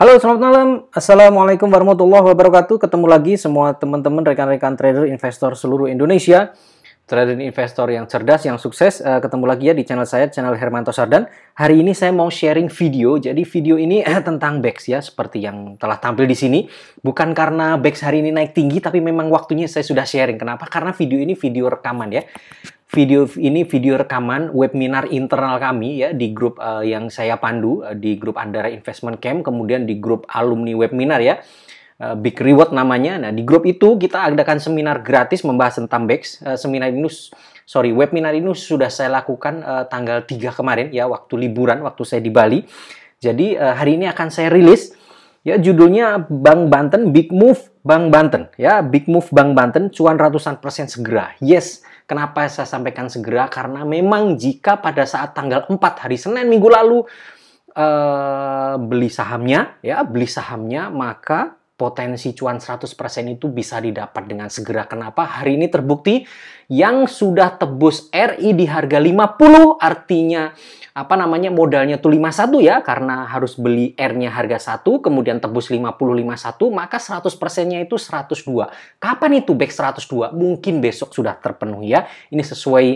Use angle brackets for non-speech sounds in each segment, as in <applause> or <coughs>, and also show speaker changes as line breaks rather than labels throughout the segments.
Halo, selamat malam. Assalamualaikum warahmatullahi wabarakatuh. Ketemu lagi semua teman-teman rekan-rekan trader investor seluruh Indonesia. Trader investor yang cerdas, yang sukses. Eh, ketemu lagi ya di channel saya, channel Hermanto Sardan. Hari ini saya mau sharing video. Jadi video ini eh, tentang BEX ya, seperti yang telah tampil di sini. Bukan karena BEX hari ini naik tinggi, tapi memang waktunya saya sudah sharing. Kenapa? Karena video ini video rekaman ya video ini video rekaman webinar internal kami ya di grup uh, yang saya pandu uh, di grup Andara Investment Camp kemudian di grup alumni webinar ya eh, Big Reward namanya. Nah di grup itu kita adakan seminar gratis membahas tentang BEX. seminar ini sorry webinar ini sudah saya lakukan tanggal 3 kemarin ya waktu liburan waktu saya di Bali. Jadi hari ini akan saya rilis ya judulnya Bank Banten Big Move Bank Banten ya Big Move Bank Banten cuan ratusan persen segera. Yes Kenapa saya sampaikan segera? Karena memang jika pada saat tanggal 4 hari Senin minggu lalu uh, beli sahamnya, ya beli sahamnya, maka potensi cuan 100% itu bisa didapat dengan segera. Kenapa? Hari ini terbukti yang sudah tebus RI di harga 50 artinya apa namanya modalnya tuh 51 ya karena harus beli R-nya harga 1 kemudian tebus 50 51 maka 100%-nya itu 102. Kapan itu back 102? Mungkin besok sudah terpenuhi ya. Ini sesuai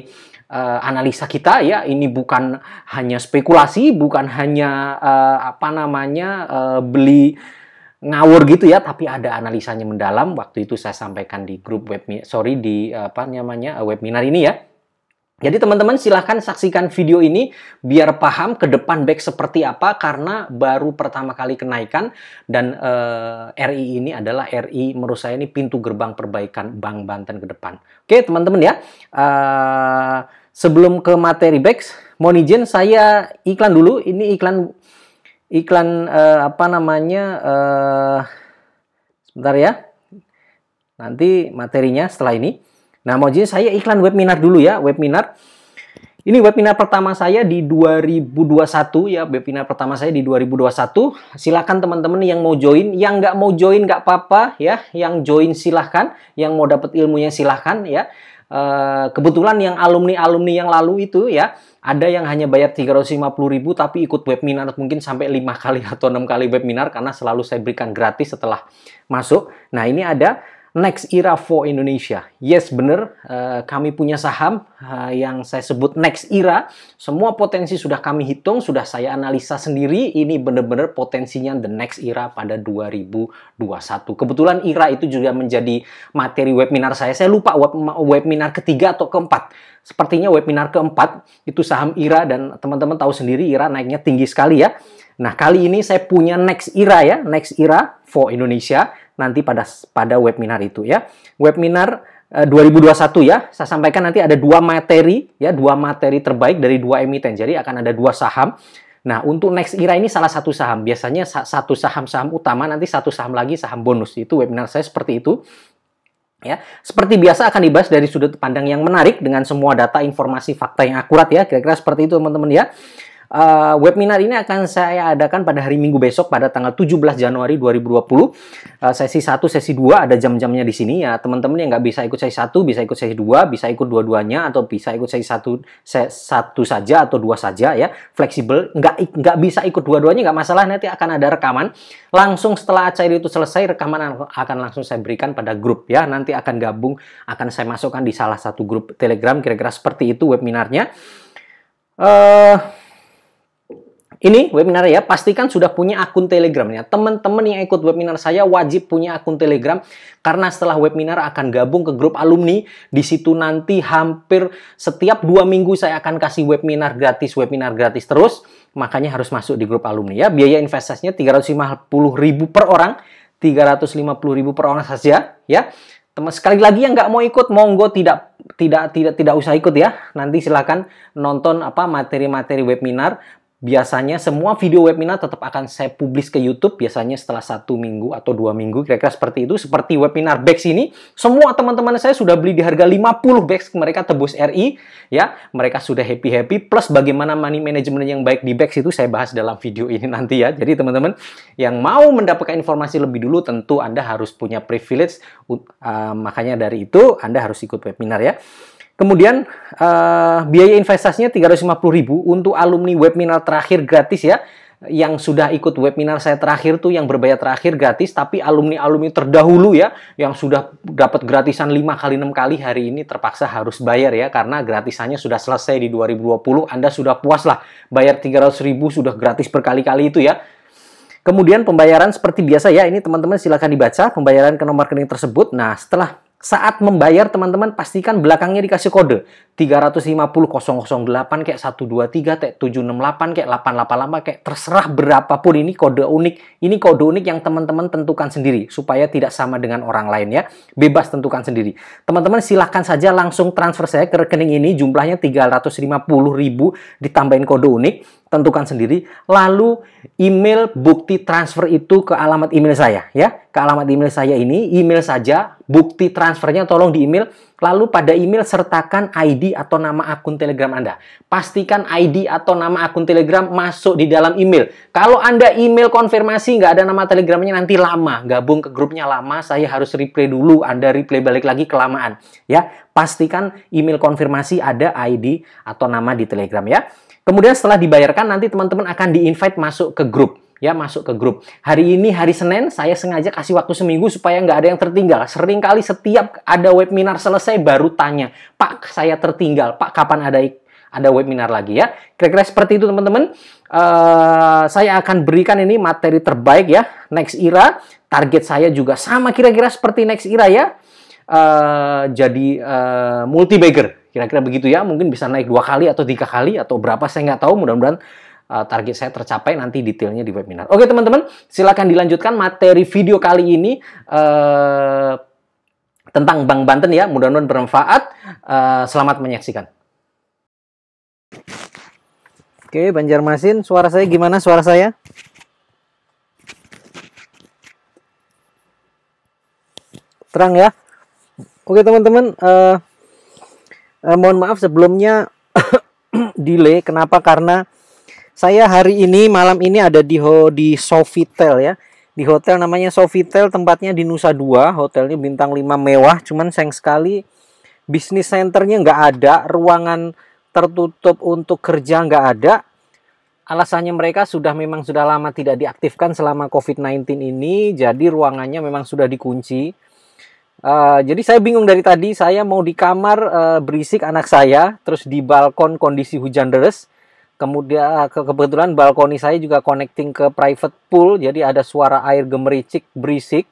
uh, analisa kita ya ini bukan hanya spekulasi bukan hanya uh, apa namanya uh, beli ngawur gitu ya tapi ada analisanya mendalam waktu itu saya sampaikan di grup web sorry di apa namanya webinar ini ya jadi teman-teman silahkan saksikan video ini biar paham ke depan back seperti apa karena baru pertama kali kenaikan dan eh, RI ini adalah RI menurut saya ini pintu gerbang perbaikan Bank Banten ke depan. Oke teman-teman ya, eh, sebelum ke materi back, mohon izin saya iklan dulu. Ini iklan iklan eh, apa namanya? Eh, sebentar ya. Nanti materinya setelah ini. Nah, mau jadi saya iklan webinar dulu ya, webinar. Ini webinar pertama saya di 2021 ya, webinar pertama saya di 2021. silahkan teman-teman yang mau join, yang nggak mau join nggak apa-apa ya, yang join silahkan, yang mau dapat ilmunya silahkan ya. E, kebetulan yang alumni-alumni yang lalu itu ya, ada yang hanya bayar 350 ribu tapi ikut webinar mungkin sampai 5 kali atau 6 kali webinar karena selalu saya berikan gratis setelah masuk. Nah ini ada Next Era for Indonesia. Yes, benar. Eh, kami punya saham eh, yang saya sebut Next Era. Semua potensi sudah kami hitung, sudah saya analisa sendiri. Ini benar-benar potensinya The Next Era pada 2021. Kebetulan Era itu juga menjadi materi webinar saya. Saya lupa web webinar ketiga atau keempat. Sepertinya webinar keempat itu saham Ira dan teman-teman tahu sendiri Ira naiknya tinggi sekali ya. Nah kali ini saya punya Next Ira ya, Next Ira for Indonesia nanti pada pada webinar itu ya. Webinar 2021 eh, ya. Saya sampaikan nanti ada dua materi ya, dua materi terbaik dari dua emiten. Jadi akan ada dua saham. Nah, untuk next era ini salah satu saham. Biasanya satu saham saham utama nanti satu saham lagi saham bonus. Itu webinar saya seperti itu. Ya, seperti biasa akan dibahas dari sudut pandang yang menarik dengan semua data, informasi, fakta yang akurat ya. Kira-kira seperti itu teman-teman ya. Uh, webinar ini akan saya adakan pada hari Minggu besok pada tanggal 17 Januari 2020. Uh, eh, sesi 1, sesi 2 ada jam-jamnya di sini ya. Teman-teman yang nggak bisa ikut sesi 1, bisa ikut sesi 2, bisa ikut dua-duanya atau bisa ikut sesi 1 satu saja atau dua saja ya. Fleksibel, nggak nggak bisa ikut dua-duanya nggak masalah nanti akan ada rekaman. Langsung setelah acara itu selesai rekaman akan langsung saya berikan pada grup ya. Nanti akan gabung akan saya masukkan di salah satu grup Telegram kira-kira seperti itu webinarnya. Eh uh, ini webinar ya, pastikan sudah punya akun Telegram ya. Teman-teman yang ikut webinar saya wajib punya akun Telegram karena setelah webinar akan gabung ke grup alumni. Di situ nanti hampir setiap dua minggu saya akan kasih webinar gratis, webinar gratis terus. Makanya harus masuk di grup alumni ya. Biaya investasinya 350.000 ribu per orang, 350.000 ribu per orang saja ya. Teman sekali lagi yang nggak mau ikut, monggo tidak tidak tidak tidak usah ikut ya. Nanti silakan nonton apa materi-materi webinar biasanya semua video webinar tetap akan saya publis ke YouTube biasanya setelah satu minggu atau dua minggu kira-kira seperti itu seperti webinar Bex ini semua teman-teman saya sudah beli di harga 50 Bex mereka tebus RI ya mereka sudah happy happy plus bagaimana money management yang baik di Bex itu saya bahas dalam video ini nanti ya jadi teman-teman yang mau mendapatkan informasi lebih dulu tentu anda harus punya privilege uh, makanya dari itu anda harus ikut webinar ya Kemudian uh, biaya investasinya 350.000 untuk alumni webinar terakhir gratis ya yang sudah ikut webinar saya terakhir tuh yang berbayar terakhir gratis tapi alumni-alumni terdahulu ya yang sudah dapat gratisan 5 kali 6 kali hari ini terpaksa harus bayar ya karena gratisannya sudah selesai di 2020 Anda sudah puas lah bayar 300.000 sudah gratis berkali-kali itu ya Kemudian pembayaran seperti biasa ya ini teman-teman silahkan dibaca pembayaran ke nomor rekening tersebut. Nah setelah saat membayar teman-teman pastikan belakangnya dikasih kode. 350.008 kayak 123 kayak 768 kayak 888 kayak terserah berapapun ini kode unik. Ini kode unik yang teman-teman tentukan sendiri supaya tidak sama dengan orang lain ya. Bebas tentukan sendiri. Teman-teman silahkan saja langsung transfer saya ke rekening ini jumlahnya ribu ditambahin kode unik tentukan sendiri lalu email bukti transfer itu ke alamat email saya ya ke alamat email saya ini email saja bukti transfernya tolong di email Lalu pada email sertakan ID atau nama akun Telegram Anda. Pastikan ID atau nama akun Telegram masuk di dalam email. Kalau Anda email konfirmasi nggak ada nama Telegramnya nanti lama. Gabung ke grupnya lama, saya harus replay dulu. Anda replay balik lagi kelamaan. Ya, pastikan email konfirmasi ada ID atau nama di Telegram ya. Kemudian setelah dibayarkan nanti teman-teman akan di-invite masuk ke grup ya masuk ke grup. Hari ini hari Senin saya sengaja kasih waktu seminggu supaya nggak ada yang tertinggal. Sering kali setiap ada webinar selesai baru tanya, Pak saya tertinggal, Pak kapan ada ada webinar lagi ya. Kira-kira seperti itu teman-teman. Uh, saya akan berikan ini materi terbaik ya. Next Era. Target saya juga sama kira-kira seperti Next Era ya. Uh, jadi uh, eh, multi bagger kira-kira begitu ya mungkin bisa naik dua kali atau tiga kali atau berapa saya nggak tahu mudah-mudahan Eh, target saya tercapai nanti detailnya di webinar. Oke teman-teman, silakan dilanjutkan materi video kali ini uh, tentang Bank Banten ya. Mudah-mudahan bermanfaat. Uh, selamat menyaksikan. Oke, Banjarmasin, suara saya gimana? Suara saya? Terang ya. Oke teman-teman, uh, uh, mohon maaf sebelumnya <coughs> delay. Kenapa? Karena saya hari ini malam ini ada di ho, di Sofitel ya. Di hotel namanya Sofitel, tempatnya di Nusa Dua, hotelnya bintang 5 mewah, cuman sayang sekali bisnis centernya nggak ada, ruangan tertutup untuk kerja nggak ada. Alasannya mereka sudah memang sudah lama tidak diaktifkan selama COVID-19 ini, jadi ruangannya memang sudah dikunci. Uh, jadi saya bingung dari tadi, saya mau di kamar uh, berisik anak saya, terus di balkon kondisi hujan deras, Kemudian ah, ke kebetulan balkoni saya juga connecting ke private pool, jadi ada suara air gemericik berisik.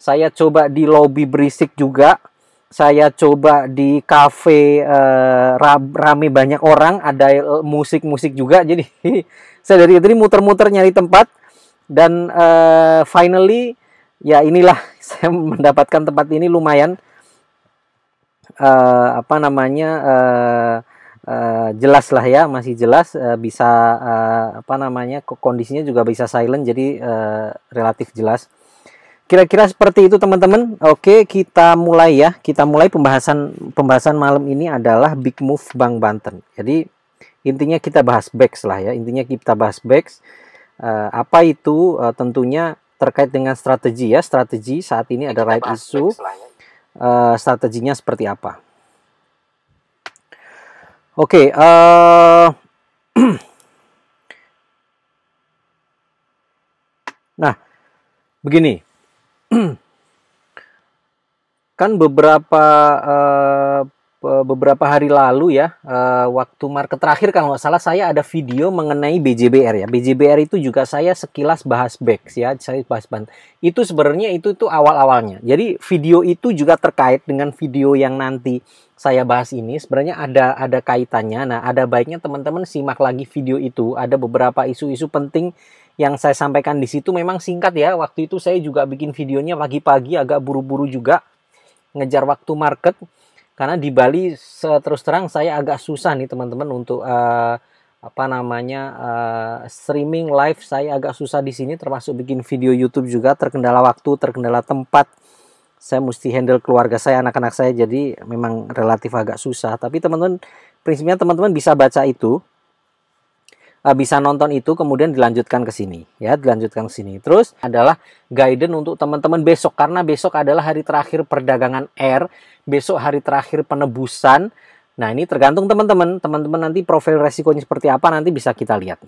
Saya coba di lobby berisik juga. Saya coba di cafe eh, rame banyak orang, ada eh, musik-musik juga. Jadi <laughs> saya dari tadi muter-muter nyari tempat dan eh, finally ya inilah <laughs> saya mendapatkan tempat ini lumayan eh, apa namanya uh, jelas lah ya masih jelas uh, bisa uh, apa namanya kondisinya juga bisa silent jadi uh, relatif jelas kira-kira seperti itu teman-teman oke kita mulai ya kita mulai pembahasan pembahasan malam ini adalah big move Bank Banten jadi intinya kita bahas backs lah ya intinya kita bahas backs uh, apa itu uh, tentunya terkait dengan strategi ya strategi saat ini ada right issue uh, strateginya seperti apa Oke, okay, uh, eh, <clears throat> nah begini, <clears throat> kan beberapa uh, beberapa hari lalu ya, eh, waktu market terakhir kalau nggak salah saya ada video mengenai BJBR ya. BJBR itu juga saya sekilas bahas back ya, saya bahas ban. Itu sebenarnya itu itu awal-awalnya. Jadi video itu juga terkait dengan video yang nanti saya bahas ini sebenarnya ada ada kaitannya. Nah, ada baiknya teman-teman simak lagi video itu. Ada beberapa isu-isu penting yang saya sampaikan di situ memang singkat ya. Waktu itu saya juga bikin videonya pagi-pagi agak buru-buru juga ngejar waktu market karena di Bali terus terang saya agak susah nih teman-teman untuk uh, apa namanya uh, streaming live saya agak susah di sini termasuk bikin video YouTube juga terkendala waktu terkendala tempat saya mesti handle keluarga saya anak-anak saya jadi memang relatif agak susah tapi teman-teman prinsipnya teman-teman bisa baca itu Eh, bisa nonton itu kemudian dilanjutkan ke sini ya dilanjutkan ke sini terus adalah guidance untuk teman-teman besok karena besok adalah hari terakhir perdagangan air besok hari terakhir penebusan nah ini tergantung teman-teman teman-teman nanti profil resikonya seperti apa nanti bisa kita lihat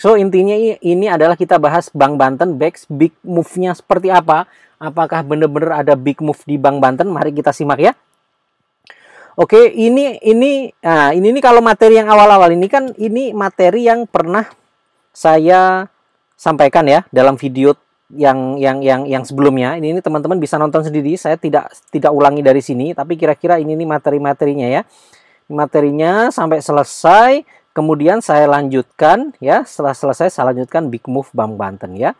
So intinya ini adalah kita bahas Bank Banten Bex big move-nya seperti apa. Apakah benar-benar ada big move di Bank Banten? Mari kita simak ya. Oke, ini ini nah ini ini kalau materi yang awal-awal ini kan ini materi yang pernah saya sampaikan ya dalam video yang yang yang yang sebelumnya. Ini ini teman-teman bisa nonton sendiri, saya tidak tidak ulangi dari sini, tapi kira-kira ini ini materi-materinya ya. Materinya sampai selesai, kemudian saya lanjutkan ya, setelah selesai saya lanjutkan big move bang Banten ya.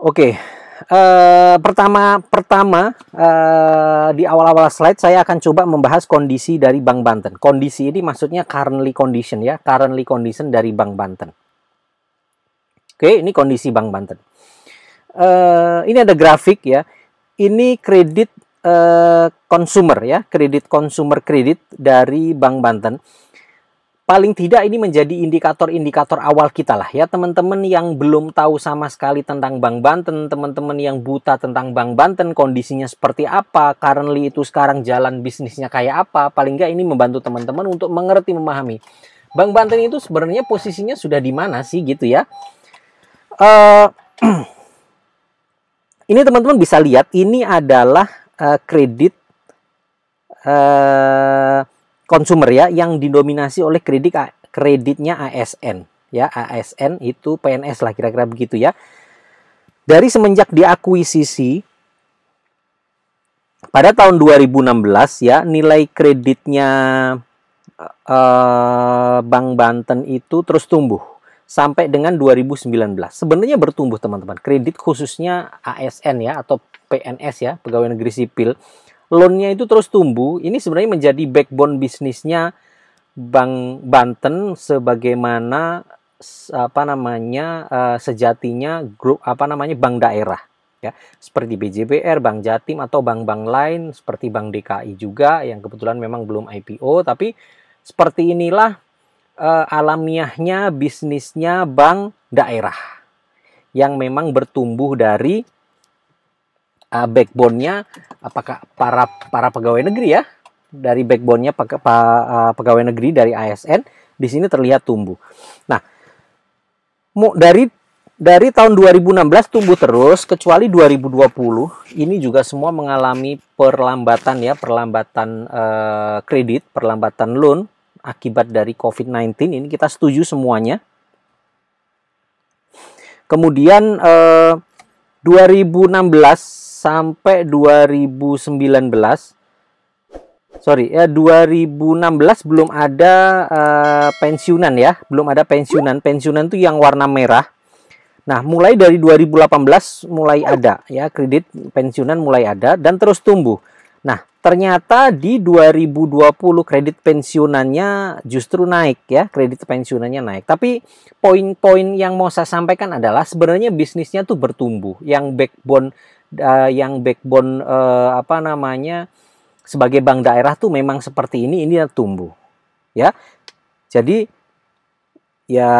Oke, Eh, pertama pertama uh, di awal-awal slide saya akan coba membahas kondisi dari Bank Banten. Kondisi ini maksudnya currently condition ya, currently condition dari Bank Banten. Oke, ini kondisi Bank Banten. Uh, ini ada grafik ya. Ini kredit consumer ya, kredit consumer kredit dari Bank Banten paling tidak ini menjadi indikator-indikator awal kita lah ya teman-teman yang belum tahu sama sekali tentang Bank Banten, teman-teman yang buta tentang Bank Banten kondisinya seperti apa, currently itu sekarang jalan bisnisnya kayak apa, paling nggak ini membantu teman-teman untuk mengerti memahami Bank Banten itu sebenarnya posisinya sudah di mana sih gitu ya. Uh, <clears throat> ini teman-teman bisa lihat ini adalah uh, kredit uh, konsumer ya yang didominasi oleh kredit kreditnya ASN ya ASN itu PNS lah kira-kira begitu ya dari semenjak diakuisisi pada tahun 2016 ya nilai kreditnya eh, Bank Banten itu terus tumbuh sampai dengan 2019 sebenarnya bertumbuh teman-teman kredit khususnya ASN ya atau PNS ya pegawai negeri sipil loan-nya itu terus tumbuh. Ini sebenarnya menjadi backbone bisnisnya Bank Banten sebagaimana apa namanya eh, sejatinya grup apa namanya bank daerah ya seperti BJBR, Bank Jatim atau bank-bank lain seperti Bank DKI juga yang kebetulan memang belum IPO tapi seperti inilah uh, alamiahnya bisnisnya bank daerah yang memang bertumbuh dari uh, backbone-nya apakah para para pegawai negeri ya dari backbone-nya pe, pe, uh, pegawai negeri dari ASN di sini terlihat tumbuh. Nah, dari dari tahun 2016 tumbuh terus kecuali 2020 ini juga semua mengalami perlambatan ya perlambatan uh, kredit perlambatan loan akibat dari COVID-19 ini kita setuju semuanya kemudian eh, 2016 sampai 2019 sorry ya 2016 belum ada uh, pensiunan ya belum ada pensiunan pensiunan tuh yang warna merah nah mulai dari 2018 mulai ada ya kredit pensiunan mulai ada dan terus tumbuh nah ternyata di 2020 kredit pensiunannya justru naik ya kredit pensiunannya naik tapi poin-poin yang mau saya sampaikan adalah sebenarnya bisnisnya tuh bertumbuh yang backbone uh, yang backbone uh, apa namanya sebagai bank daerah tuh memang seperti ini ini tumbuh ya jadi ya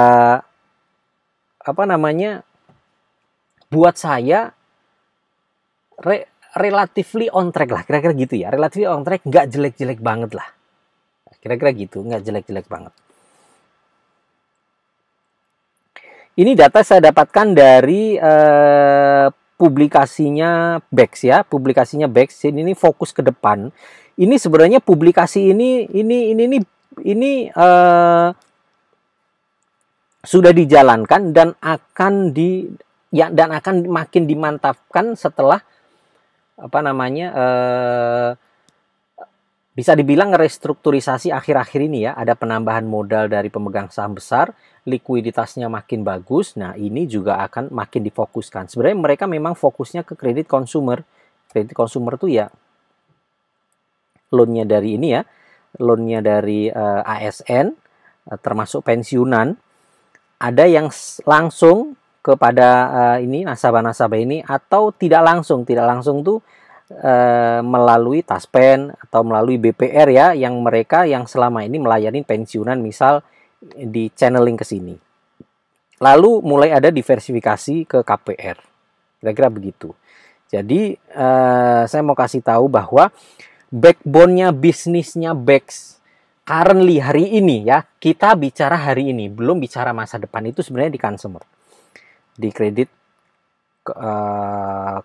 apa namanya buat saya re, relatively on track lah kira-kira gitu ya relatively on track nggak jelek-jelek banget lah kira-kira gitu nggak jelek-jelek banget ini data saya dapatkan dari eh, publikasinya Bex ya, publikasinya Bex ini, ini fokus ke depan. Ini sebenarnya publikasi ini ini ini ini ini uh, sudah dijalankan dan akan di ya dan akan makin dimantapkan setelah apa namanya uh, bisa dibilang restrukturisasi akhir-akhir ini ya ada penambahan modal dari pemegang saham besar likuiditasnya makin bagus, nah ini juga akan makin difokuskan. Sebenarnya mereka memang fokusnya ke kredit konsumer. Kredit konsumer tuh ya loan-nya dari ini ya, loan-nya dari uh, eh, ASN uh, eh, termasuk pensiunan. Ada yang langsung kepada uh, ini nasabah-nasabah ini atau tidak langsung, tidak langsung tuh E, melalui Taspen atau melalui BPR ya yang mereka yang selama ini melayani pensiunan misal di channeling ke sini. Lalu mulai ada diversifikasi ke KPR. Kira-kira begitu. Jadi eh, saya mau kasih tahu bahwa backbone-nya bisnisnya Bex currently hari ini ya, kita bicara hari ini, belum bicara masa depan itu sebenarnya di consumer. Di kredit eh,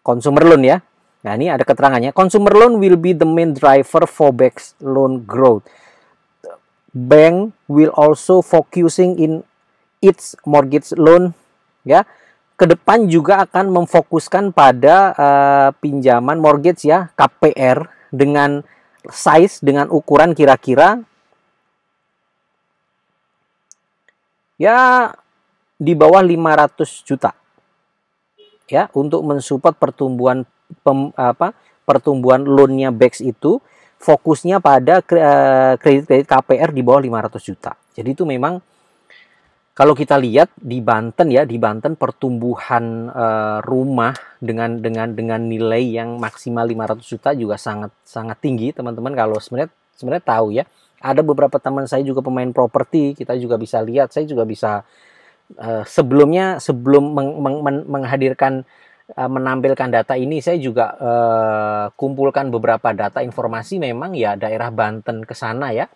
consumer loan ya. Nah, ini ada keterangannya. Consumer loan will be the main driver for Bex loan growth bank will also focusing in its mortgage loan ya ke depan juga akan memfokuskan pada uh, pinjaman mortgage ya KPR dengan size dengan ukuran kira-kira ya di bawah 500 juta ya untuk mensupport pertumbuhan pem, apa pertumbuhan loan-nya BEX itu fokusnya pada kredit-kredit eh, KPR di bawah 500 juta. Jadi itu memang kalau kita lihat di Banten ya, di Banten pertumbuhan eh, rumah dengan dengan dengan nilai yang maksimal 500 juta juga sangat sangat tinggi, teman-teman. Kalau sebenarnya sebenarnya tahu ya, ada beberapa teman saya juga pemain properti, kita juga bisa lihat, saya juga bisa eh, sebelumnya sebelum meng, meng, meng, menghadirkan Eh, menampilkan data ini saya juga eh, kumpulkan beberapa data informasi memang ya daerah Banten ke sana ya.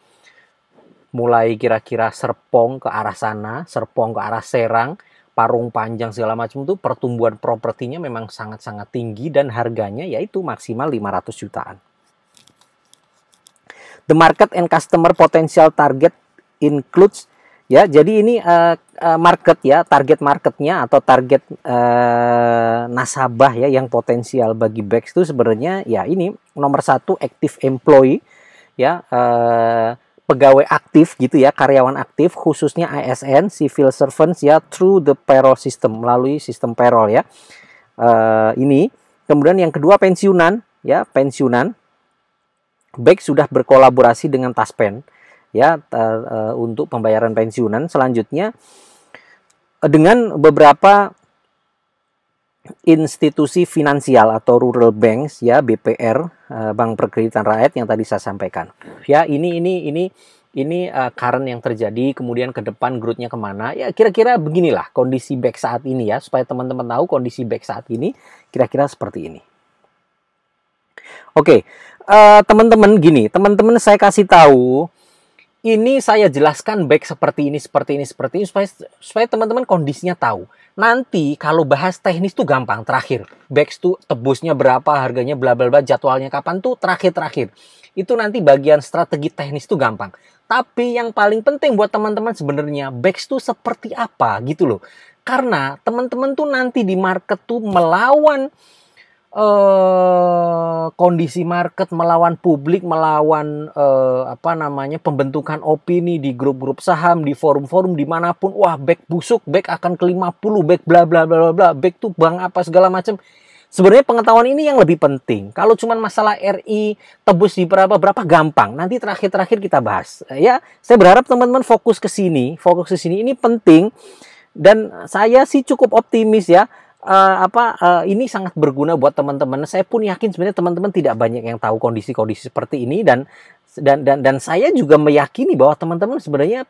Mulai kira-kira Serpong ke arah sana, Serpong ke arah Serang, Parung Panjang segala macam itu pertumbuhan propertinya memang sangat-sangat tinggi dan harganya yaitu maksimal 500 jutaan. The market and customer potential target includes Ya, jadi ini uh, market ya, target marketnya atau target uh, nasabah ya yang potensial bagi Bex itu sebenarnya ya ini nomor satu active employee ya uh, pegawai aktif gitu ya, karyawan aktif khususnya ASN, civil servants ya through the payroll system melalui sistem payroll ya. Uh, ini kemudian yang kedua pensiunan ya pensiunan. Bex sudah berkolaborasi dengan Taspen ya e, untuk pembayaran pensiunan selanjutnya e, dengan beberapa institusi finansial atau rural banks ya BPR e, Bank Perkreditan Rakyat yang tadi saya sampaikan ya ini ini ini ini uh, current yang terjadi kemudian ke depan growth-nya kemana ya kira-kira beginilah kondisi back saat ini ya supaya teman-teman tahu kondisi back saat ini kira-kira seperti ini oke okay. uh, teman-teman gini teman-teman saya kasih tahu ini saya jelaskan baik seperti ini, seperti ini, seperti ini supaya supaya teman-teman kondisinya tahu. Nanti kalau bahas teknis tuh gampang terakhir. Back tuh tebusnya berapa, harganya bla bla bla, jadwalnya kapan tuh terakhir-terakhir. Itu nanti bagian strategi teknis tuh gampang. Tapi yang paling penting buat teman-teman sebenarnya back tuh seperti apa gitu loh. Karena teman-teman tuh nanti di market tuh melawan Eh, kondisi market melawan publik, melawan eh, apa namanya pembentukan opini di grup-grup saham, di forum-forum dimanapun, wah back busuk, back akan ke 50, back bla bla bla bla, back tuh bang apa segala macam. Sebenarnya pengetahuan ini yang lebih penting. Kalau cuma masalah RI tebus di berapa berapa gampang. Nanti terakhir-terakhir kita bahas. Ya, saya berharap teman-teman fokus ke sini, fokus ke sini. Ini penting dan saya sih cukup optimis ya uh, apa uh, ini sangat berguna buat teman-teman. Saya pun yakin sebenarnya teman-teman tidak banyak yang tahu kondisi-kondisi seperti ini dan dan dan dan saya juga meyakini bahwa teman-teman sebenarnya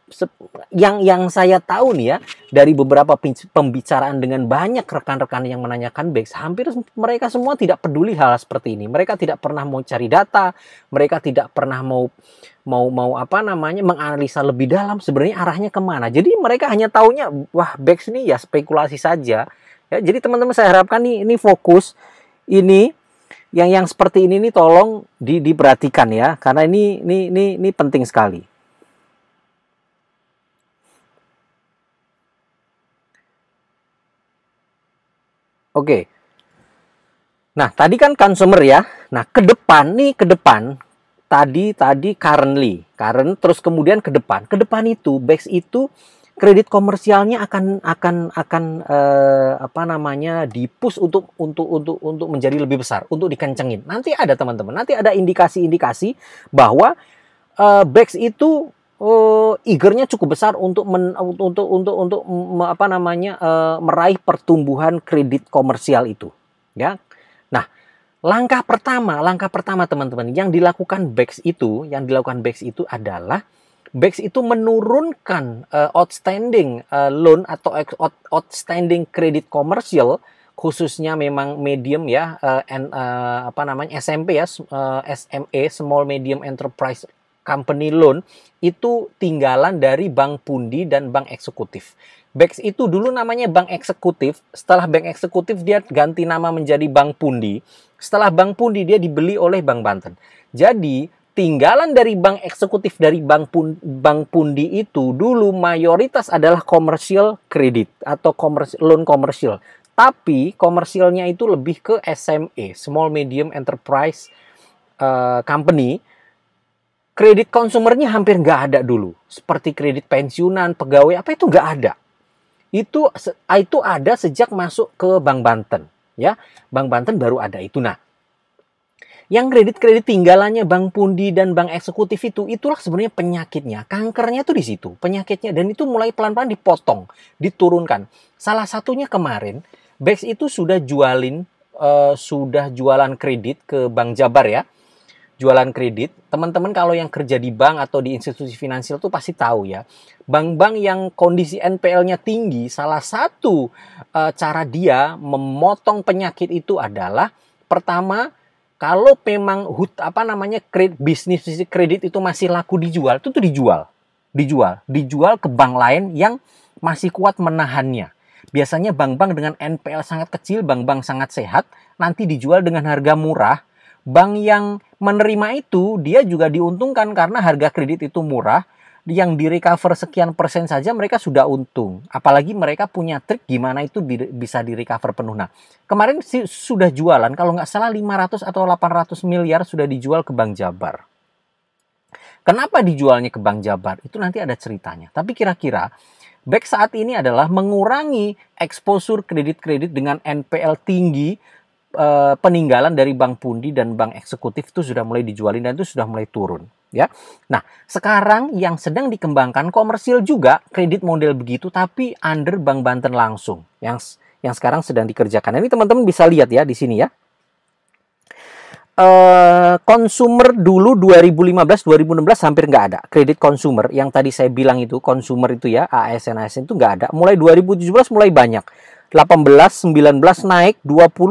yang yang saya tahu nih ya dari beberapa pembicaraan dengan banyak rekan-rekan yang menanyakan Bex, hampir mereka semua tidak peduli hal seperti ini. Mereka tidak pernah mau cari data, mereka tidak pernah mau mau mau apa namanya menganalisa lebih dalam sebenarnya arahnya kemana. Jadi mereka hanya taunya wah Bex ini ya spekulasi saja Ya, jadi teman-teman saya harapkan nih ini fokus ini yang yang seperti ini nih tolong di, diperhatikan ya karena ini ini ini ini penting sekali. Oke. Nah, tadi kan consumer ya. Nah, ke depan nih ke depan tadi tadi currently, current terus kemudian ke depan. Ke depan itu base itu kredit komersialnya akan akan akan uh, apa namanya dipus untuk untuk untuk untuk menjadi lebih besar untuk dikencengin nanti ada teman-teman nanti ada indikasi-indikasi bahwa uh, Bex itu uh, eagernya cukup besar untuk men, untuk untuk untuk m, apa namanya uh, meraih pertumbuhan kredit komersial itu ya nah langkah pertama langkah pertama teman-teman yang dilakukan Bex itu yang dilakukan Bex itu adalah Bex itu menurunkan uh, outstanding uh, loan atau outstanding kredit komersial khususnya memang medium ya uh, and, uh, apa namanya SMP ya uh, SME small medium enterprise company loan itu tinggalan dari bank pundi dan bank eksekutif. Bex itu dulu namanya bank eksekutif, setelah bank eksekutif dia ganti nama menjadi bank pundi, setelah bank pundi dia dibeli oleh bank Banten. Jadi ketinggalan dari bank eksekutif dari bank pun, bank pundi itu dulu mayoritas adalah komersial kredit atau komersi, loan komersial. Tapi komersialnya itu lebih ke SME, small medium enterprise uh, company. Kredit konsumernya hampir nggak ada dulu, seperti kredit pensiunan, pegawai apa itu nggak ada. Itu itu ada sejak masuk ke Bank Banten, ya. Bank Banten baru ada itu. Nah, yang kredit-kredit tinggalannya bank pundi dan bank eksekutif itu itulah sebenarnya penyakitnya kankernya tuh di situ penyakitnya dan itu mulai pelan-pelan dipotong diturunkan salah satunya kemarin Bex itu sudah jualin uh, sudah jualan kredit ke Bank Jabar ya jualan kredit teman-teman kalau yang kerja di bank atau di institusi finansial tuh pasti tahu ya bank-bank yang kondisi NPL-nya tinggi salah satu uh, cara dia memotong penyakit itu adalah pertama kalau memang hut apa namanya kredit bisnis kredit itu masih laku dijual itu tuh dijual dijual dijual ke bank lain yang masih kuat menahannya biasanya bank-bank dengan NPL sangat kecil bank-bank sangat sehat nanti dijual dengan harga murah bank yang menerima itu dia juga diuntungkan karena harga kredit itu murah yang di recover sekian persen saja mereka sudah untung. Apalagi mereka punya trik gimana itu bisa di recover penuh. Nah, kemarin sih sudah jualan kalau nggak salah 500 atau 800 miliar sudah dijual ke Bank Jabar. Kenapa dijualnya ke Bank Jabar? Itu nanti ada ceritanya. Tapi kira-kira back saat ini adalah mengurangi eksposur kredit-kredit dengan NPL tinggi eh, peninggalan dari bank pundi dan bank eksekutif itu sudah mulai dijualin dan itu sudah mulai turun ya. Nah, sekarang yang sedang dikembangkan komersil juga kredit model begitu tapi under Bank Banten langsung. Yang yang sekarang sedang dikerjakan. Nah, ini teman-teman bisa lihat ya di sini ya. Uh, consumer dulu 2015 2016 hampir nggak ada kredit consumer yang tadi saya bilang itu consumer itu ya ASN ASN itu nggak ada mulai 2017 mulai banyak 18 19 naik 20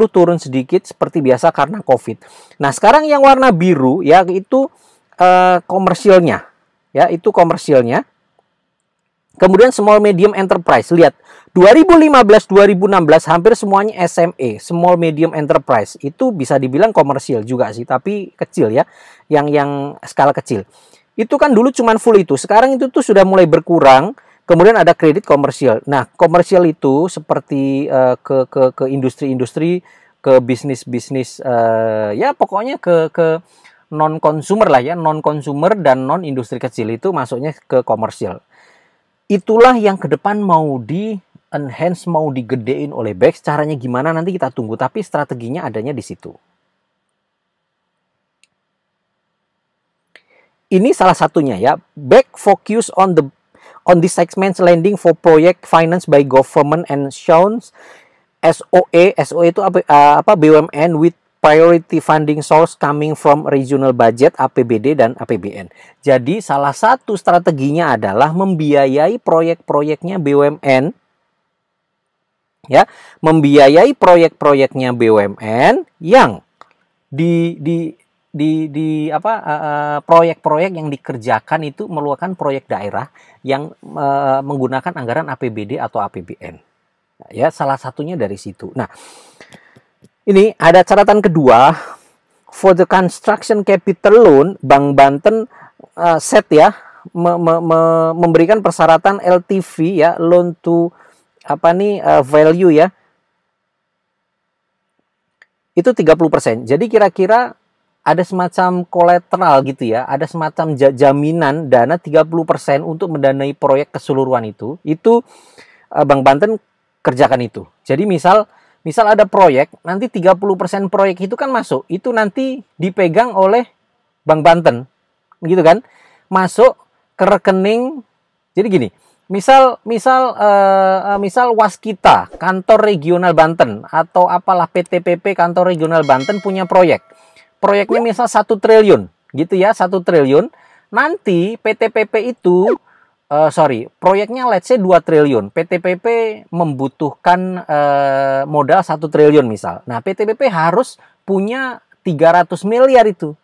turun sedikit seperti biasa karena covid nah sekarang yang warna biru ya itu Eh, komersilnya, ya itu komersilnya. Kemudian small medium enterprise, lihat 2015 2016 hampir semuanya SME, small medium enterprise. Itu bisa dibilang komersil juga sih, tapi kecil ya, yang yang skala kecil. Itu kan dulu cuman full itu, sekarang itu tuh sudah mulai berkurang. Kemudian ada kredit komersial. Nah, komersial itu seperti uh, ke ke ke industri-industri, ke bisnis-bisnis uh, ya pokoknya ke ke non consumer lah ya non consumer dan non industri kecil itu masuknya ke komersial itulah yang ke depan mau di enhance mau digedein oleh Bex caranya gimana nanti kita tunggu tapi strateginya adanya di situ ini salah satunya ya Bex focus on the on the segments lending for project finance by government and shown SOE SOE itu apa, eh, apa BUMN with priority funding source coming from regional budget APBD dan APBN. Jadi salah satu strateginya adalah membiayai proyek-proyeknya BUMN ya, membiayai proyek-proyeknya BUMN yang di di di di apa eh, eh, proyek-proyek uh, yang dikerjakan itu merupakan proyek daerah yang uh, menggunakan anggaran APBD atau APBN. Ya, salah satunya dari situ. Nah, ini ada catatan kedua for the construction capital loan Bank Banten uh, set ya me me me memberikan persyaratan LTV ya loan to apa nih uh, value ya itu 30%. Jadi kira-kira ada semacam kolateral gitu ya, ada semacam jaminan dana 30% untuk mendanai proyek keseluruhan itu. Itu eh, Bank Banten kerjakan itu. Jadi misal misal ada proyek, nanti 30% proyek itu kan masuk, itu nanti dipegang oleh Bank Banten. Gitu kan? Masuk ke rekening. Jadi gini, misal misal uh, misal Waskita, kantor regional Banten atau apalah PTPP kantor regional Banten punya proyek. Proyeknya ya. misal satu triliun, gitu ya, satu triliun. Nanti PTPP itu uh, sorry, proyeknya let's say 2 triliun. PTPP membutuhkan uh, modal 1 triliun misal. Nah, PTPP harus punya 300 miliar itu.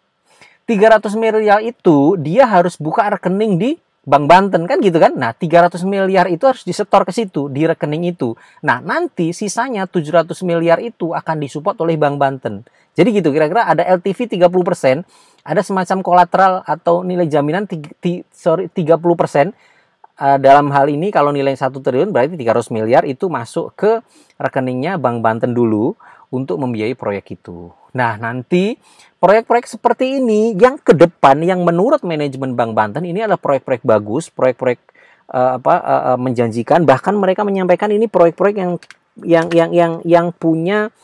300 miliar itu dia harus buka rekening di Bank Banten kan gitu kan. Nah, 300 miliar itu harus disetor ke situ di rekening itu. Nah, nanti sisanya 700 miliar itu akan disupport oleh Bank Banten. Jadi gitu kira-kira ada LTV 30%, ada semacam kolateral atau nilai jaminan sorry 30% Eh, dalam hal ini kalau nilai satu triliun berarti 300 miliar itu masuk ke rekeningnya Bank Banten dulu untuk membiayai proyek itu. Nah, nanti proyek-proyek seperti ini yang ke depan yang menurut manajemen Bank Banten ini adalah proyek-proyek bagus, proyek-proyek uh, apa uh, menjanjikan bahkan mereka menyampaikan ini proyek-proyek yang yang yang yang yang punya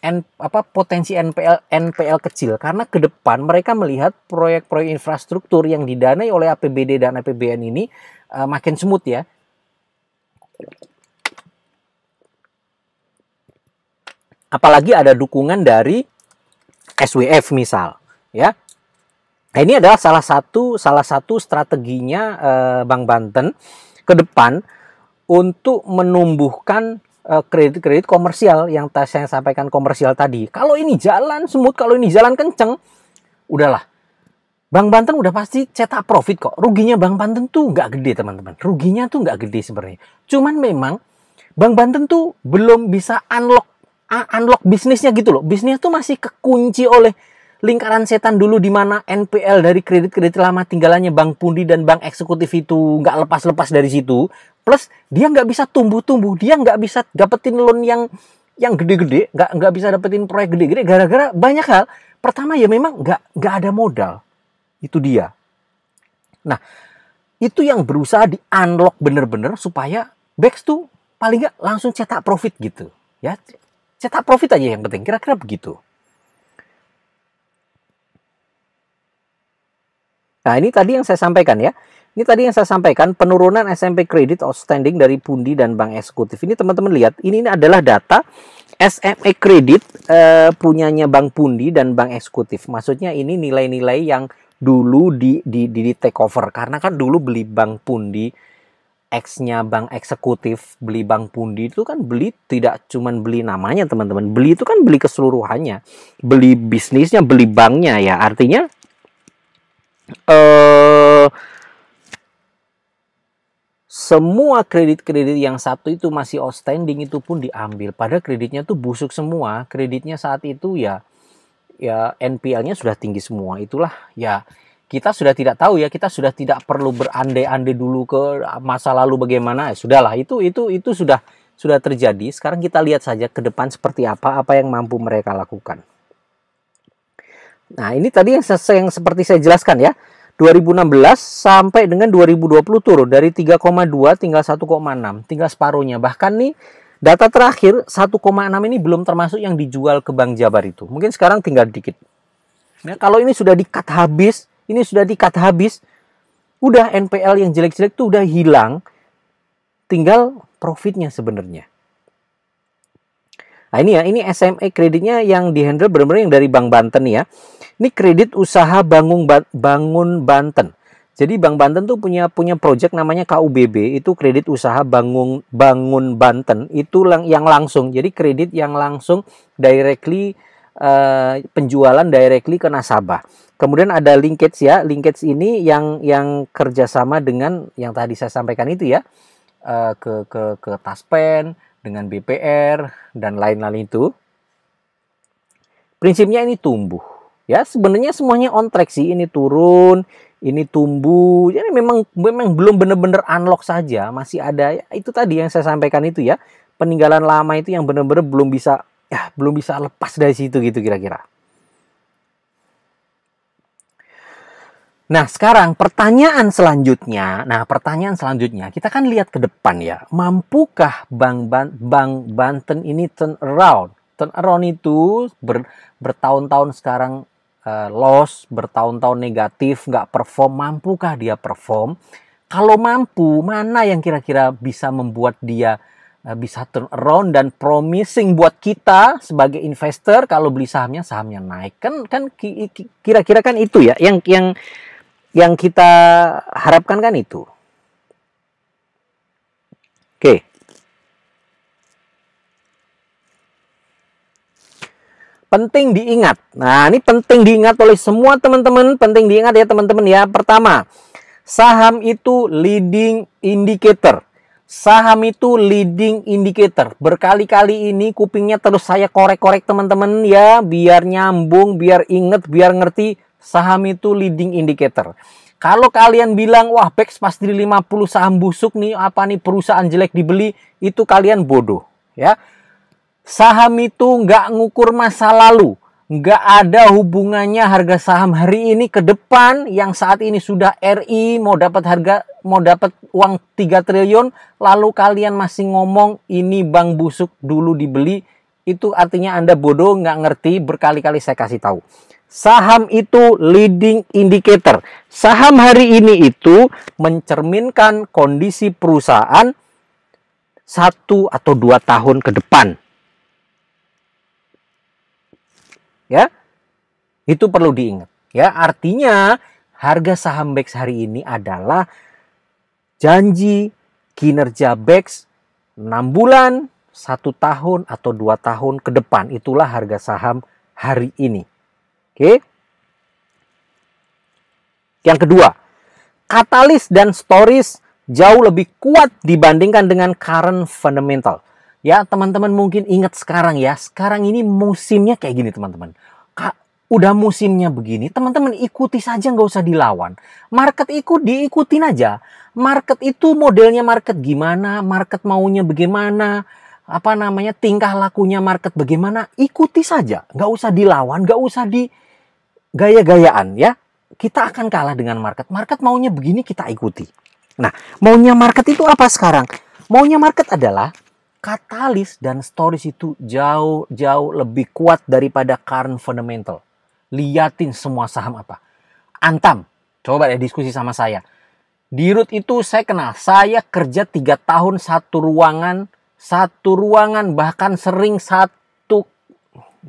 N, apa potensi NPL NPL kecil karena ke depan mereka melihat proyek-proyek infrastruktur yang didanai oleh APBD dan APBN ini uh, makin smooth ya. Apalagi ada dukungan dari SWF misal, ya. Nah, ini adalah salah satu salah satu strateginya uh, Bank Banten ke depan untuk menumbuhkan eh, kredit-kredit uh, komersial yang saya sampaikan komersial tadi. Kalau ini jalan semut, kalau ini jalan kenceng, udahlah Bank Banten udah pasti cetak profit kok. Ruginya Bank Banten tuh nggak gede teman-teman. Ruginya tuh nggak gede sebenarnya. Cuman memang Bank Banten tuh belum bisa unlock unlock bisnisnya gitu loh. Bisnisnya tuh masih kekunci oleh lingkaran setan dulu di mana NPL dari kredit-kredit lama tinggalannya Bank Pundi dan Bank Eksekutif itu nggak lepas-lepas dari situ. Plus dia nggak bisa tumbuh-tumbuh, dia nggak bisa dapetin loan yang yang gede-gede, nggak nggak bisa dapetin proyek gede-gede gara-gara banyak hal. Pertama ya memang nggak nggak ada modal itu dia. Nah, itu yang berusaha di-unlock bener-bener supaya Bex tuh paling nggak langsung cetak profit gitu. Ya, cetak profit aja yang penting. Kira-kira begitu. Nah, ini tadi yang saya sampaikan ya. Ini tadi yang saya sampaikan, penurunan SMP kredit outstanding dari Pundi dan Bank Eksekutif. Ini teman-teman lihat, ini adalah data SMA kredit uh, punyanya Bank Pundi dan Bank Eksekutif. Maksudnya ini nilai-nilai yang dulu di di di, di take over karena kan dulu beli bank pundi X-nya bank eksekutif beli bank pundi itu kan beli tidak cuman beli namanya teman-teman beli itu kan beli keseluruhannya beli bisnisnya beli banknya ya artinya eh uh, semua kredit-kredit yang satu itu masih outstanding itu pun diambil. pada kreditnya tuh busuk semua. Kreditnya saat itu ya ya NPL-nya sudah tinggi semua itulah ya kita sudah tidak tahu ya kita sudah tidak perlu berandai-andai dulu ke masa lalu bagaimana ya, sudahlah itu itu itu sudah sudah terjadi sekarang kita lihat saja ke depan seperti apa apa yang mampu mereka lakukan nah ini tadi yang, yang seperti saya jelaskan ya 2016 sampai dengan 2020 turun dari 3,2 tinggal 1,6 tinggal separuhnya bahkan nih Data terakhir 1,6 ini belum termasuk yang dijual ke Bank Jabar itu. Mungkin sekarang tinggal dikit. Nah, kalau ini sudah dikat habis, ini sudah dikat habis, udah NPL yang jelek-jelek itu udah hilang, tinggal profitnya sebenarnya. Nah ini ya, ini SMA e kreditnya yang dihandle benar-benar yang dari Bank Banten ya. Ini kredit usaha bangun, bangun Banten. Jadi Bank Banten tuh punya punya project namanya KUBB itu kredit usaha bangun bangun Banten itu lang, yang langsung. Jadi kredit yang langsung directly uh, penjualan directly ke nasabah. Kemudian ada linkage ya, linkage ini yang yang kerjasama dengan yang tadi saya sampaikan itu ya eh, ke ke ke Taspen dengan BPR dan lain-lain itu. Prinsipnya ini tumbuh Ya sebenarnya semuanya on track sih. Ini turun, ini tumbuh. Jadi memang memang belum benar-benar unlock saja. Masih ada ya, itu tadi yang saya sampaikan itu ya. Peninggalan lama itu yang bener-bener belum bisa ya belum bisa lepas dari situ gitu kira-kira. Nah, sekarang pertanyaan selanjutnya. Nah, pertanyaan selanjutnya kita kan lihat ke depan ya. Mampukah Bank Ban Bank Banten ini turn around? Turn around itu ber, bertahun-tahun sekarang uh, loss bertahun-tahun negatif nggak perform mampukah dia perform kalau mampu mana yang kira-kira bisa membuat dia eh, bisa turn around dan promising buat kita sebagai investor kalau beli sahamnya sahamnya naik kan kan kira-kira kan itu ya yang yang yang kita harapkan kan itu oke okay. penting diingat. Nah, ini penting diingat oleh semua teman-teman, penting diingat ya teman-teman ya. Pertama, saham itu leading indicator. Saham itu leading indicator. Berkali-kali ini kupingnya terus saya korek-korek teman-teman ya, biar nyambung, biar inget, biar ngerti. Saham itu leading indicator. Kalau kalian bilang, wah Bex pasti 50 saham busuk nih, apa nih perusahaan jelek dibeli, itu kalian bodoh ya. Saham itu nggak ngukur masa lalu. Nggak ada hubungannya harga saham hari ini ke depan yang saat ini sudah RI mau dapat harga mau dapat uang 3 triliun lalu kalian masih ngomong ini bank busuk dulu dibeli itu artinya Anda bodoh nggak ngerti berkali-kali saya kasih tahu. Saham itu leading indicator. Saham hari ini itu mencerminkan kondisi perusahaan satu atau dua tahun ke depan. ya. Itu perlu diingat ya. Artinya harga saham BEX hari ini adalah janji kinerja BEX 6 bulan, 1 tahun atau 2 tahun ke depan. Itulah harga saham hari ini. Oke. Yang kedua, katalis dan stories jauh lebih kuat dibandingkan dengan current fundamental. Ya, teman-teman mungkin ingat sekarang ya. Sekarang ini musimnya kayak gini, teman-teman. Udah musimnya begini, teman-teman ikuti saja nggak usah dilawan. Market ikut diikutin aja. Market itu modelnya market gimana, market maunya bagaimana, apa namanya tingkah lakunya market bagaimana, ikuti saja. Nggak usah dilawan, nggak usah di gaya-gayaan ya. Kita akan kalah dengan market. Market maunya begini kita ikuti. Nah, maunya market itu apa sekarang? Maunya market adalah katalis dan stories itu jauh-jauh lebih kuat daripada current fundamental. Liatin semua saham apa. Antam, coba ya diskusi sama saya. Di root itu saya kenal, saya kerja tiga tahun satu ruangan, satu ruangan bahkan sering satu,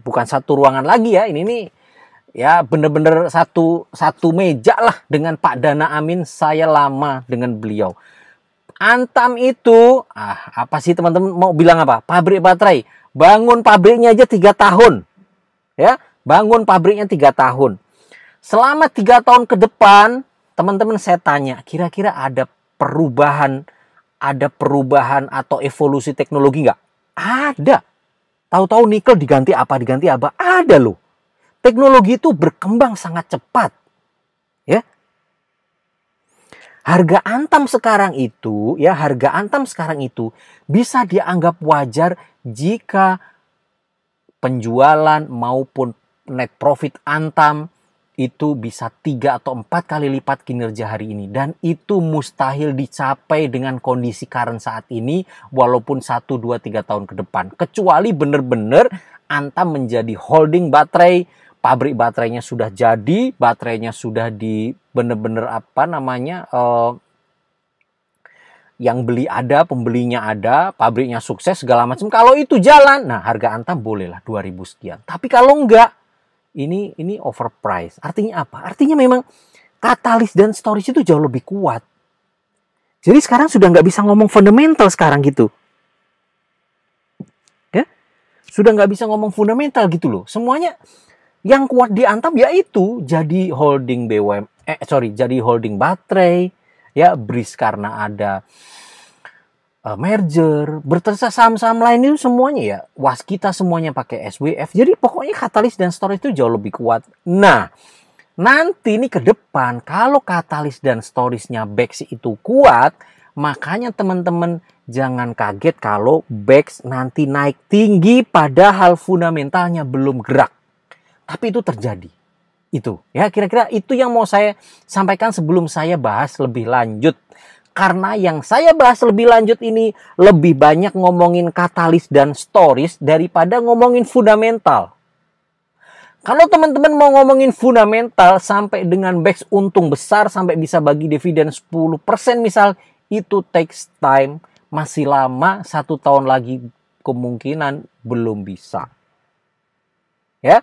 bukan satu ruangan lagi ya, ini nih ya bener-bener satu satu meja lah dengan Pak Dana Amin saya lama dengan beliau Antam itu, ah, apa sih teman-teman mau bilang apa? Pabrik baterai. Bangun pabriknya aja tiga tahun. Ya, bangun pabriknya tiga tahun. Selama tiga tahun ke depan, teman-teman saya tanya, kira-kira ada perubahan, ada perubahan atau evolusi teknologi nggak? Ada. Tahu-tahu nikel diganti apa, diganti apa? Ada loh. Teknologi itu berkembang sangat cepat. Ya, Harga antam sekarang itu, ya harga antam sekarang itu bisa dianggap wajar jika penjualan maupun net profit antam itu bisa tiga atau empat kali lipat kinerja hari ini dan itu mustahil dicapai dengan kondisi current saat ini walaupun satu dua tiga tahun ke depan kecuali benar-benar Antam menjadi holding baterai pabrik baterainya sudah jadi, baterainya sudah di bener-bener apa namanya uh, yang beli ada, pembelinya ada, pabriknya sukses segala macam. Kalau itu jalan, nah harga antam bolehlah 2000 sekian. Tapi kalau enggak, ini ini overpriced. Artinya apa? Artinya memang katalis dan storage itu jauh lebih kuat. Jadi sekarang sudah nggak bisa ngomong fundamental sekarang gitu. Ya? Sudah nggak bisa ngomong fundamental gitu loh. Semuanya yang kuat di Antam yaitu jadi holding BUM eh sorry jadi holding baterai ya BRIS karena ada uh, merger bertersa saham-saham lain itu semuanya ya was kita semuanya pakai SWF jadi pokoknya katalis dan storage itu jauh lebih kuat nah nanti ini ke depan kalau katalis dan storiesnya BEX itu kuat makanya teman-teman jangan kaget kalau BEX nanti naik tinggi padahal fundamentalnya belum gerak tapi itu terjadi. Itu ya kira-kira itu yang mau saya sampaikan sebelum saya bahas lebih lanjut. Karena yang saya bahas lebih lanjut ini lebih banyak ngomongin katalis dan stories daripada ngomongin fundamental. Kalau teman-teman mau ngomongin fundamental sampai dengan back untung besar sampai bisa bagi dividen 10% misal itu takes time masih lama satu tahun lagi kemungkinan belum bisa. Ya,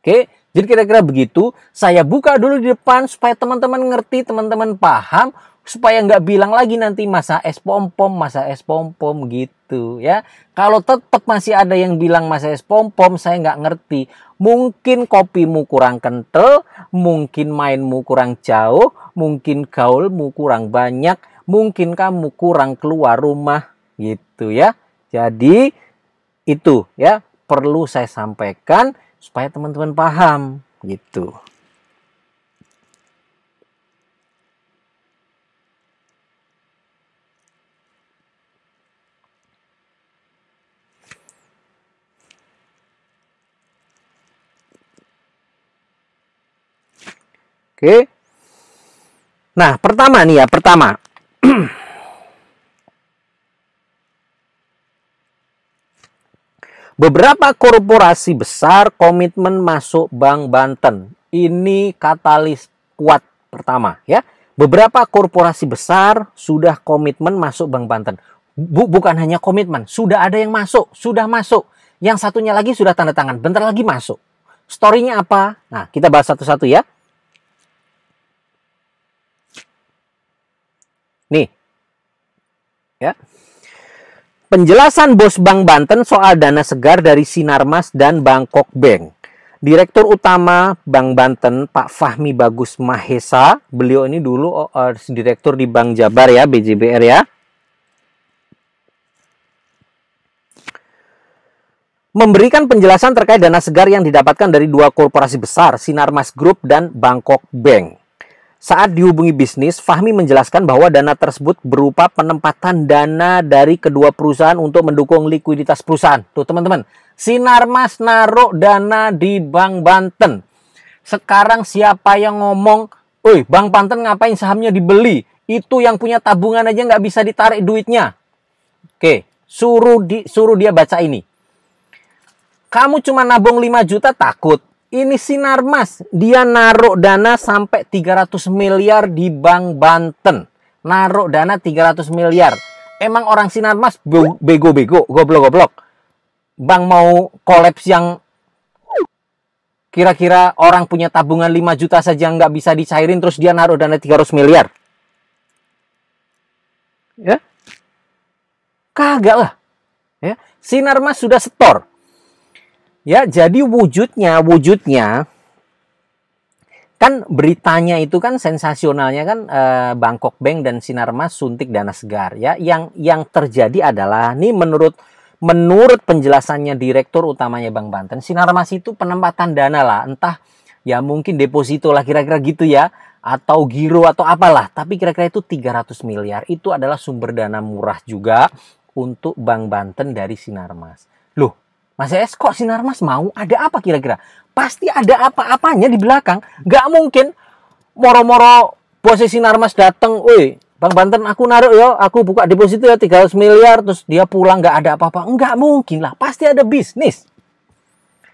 Oke, jadi kira-kira begitu. Saya buka dulu di depan supaya teman-teman ngerti, teman-teman paham, supaya nggak bilang lagi nanti masa es pom pom, masa es pom pom gitu ya. Kalau tetap masih ada yang bilang masa es pom pom, saya nggak ngerti. Mungkin kopimu kurang kental, mungkin mainmu kurang jauh, mungkin gaulmu kurang banyak, mungkin kamu kurang keluar rumah gitu ya. Jadi itu ya perlu saya sampaikan supaya teman-teman paham gitu. Oke. Nah, pertama nih ya, pertama. <clears throat> Beberapa korporasi besar komitmen masuk Bank Banten. Ini katalis kuat pertama ya. Beberapa korporasi besar sudah komitmen masuk Bank Banten. Bu, bukan hanya komitmen, sudah ada yang masuk, sudah masuk. Yang satunya lagi sudah tanda tangan, bentar lagi masuk. Story-nya apa? Nah, kita bahas satu-satu ya. Nih. Ya. Penjelasan Bos Bank Banten soal dana segar dari Sinarmas dan Bangkok Bank. Direktur Utama Bank Banten Pak Fahmi Bagus Mahesa, beliau ini dulu uh, direktur di Bank Jabar ya, BJBR ya. Memberikan penjelasan terkait dana segar yang didapatkan dari dua korporasi besar, Sinarmas Group dan Bangkok Bank. Saat dihubungi bisnis, Fahmi menjelaskan bahwa dana tersebut berupa penempatan dana dari kedua perusahaan untuk mendukung likuiditas perusahaan. Tuh teman-teman, Sinarmas naruh dana di Bank Banten. Sekarang siapa yang ngomong, Woi, Bank Banten ngapain sahamnya dibeli? Itu yang punya tabungan aja nggak bisa ditarik duitnya. Oke, suruh di, suruh dia baca ini. Kamu cuma nabung 5 juta takut ini sinar Sinarmas, dia naruh dana sampai 300 miliar di Bank Banten. Naruh dana 300 miliar. Emang orang sinar Sinarmas bego-bego, goblok-goblok. Bank mau kolaps yang kira-kira orang punya tabungan 5 juta saja nggak bisa dicairin terus dia naruh dana 300 miliar. Ya? Kagak lah. Ya, Sinar Sinarmas sudah setor Ya, jadi wujudnya, wujudnya kan beritanya itu kan sensasionalnya kan eh, Bangkok Bank dan Sinarmas suntik dana segar ya. Yang yang terjadi adalah nih menurut menurut penjelasannya direktur utamanya Bank Banten, Sinarmas itu penempatan dana lah, entah ya mungkin deposito lah kira-kira gitu ya atau giro atau apalah, tapi kira-kira itu 300 miliar. Itu adalah sumber dana murah juga untuk Bank Banten dari Sinarmas. Mas es kok sinar mas mau? Ada apa kira-kira? Pasti ada apa-apanya di belakang. Gak mungkin moro-moro posisi mas dateng, woi Bang Banten aku naruh yo, aku buka deposito ya 300 miliar terus dia pulang gak ada apa-apa. Nggak mungkin lah, pasti ada bisnis.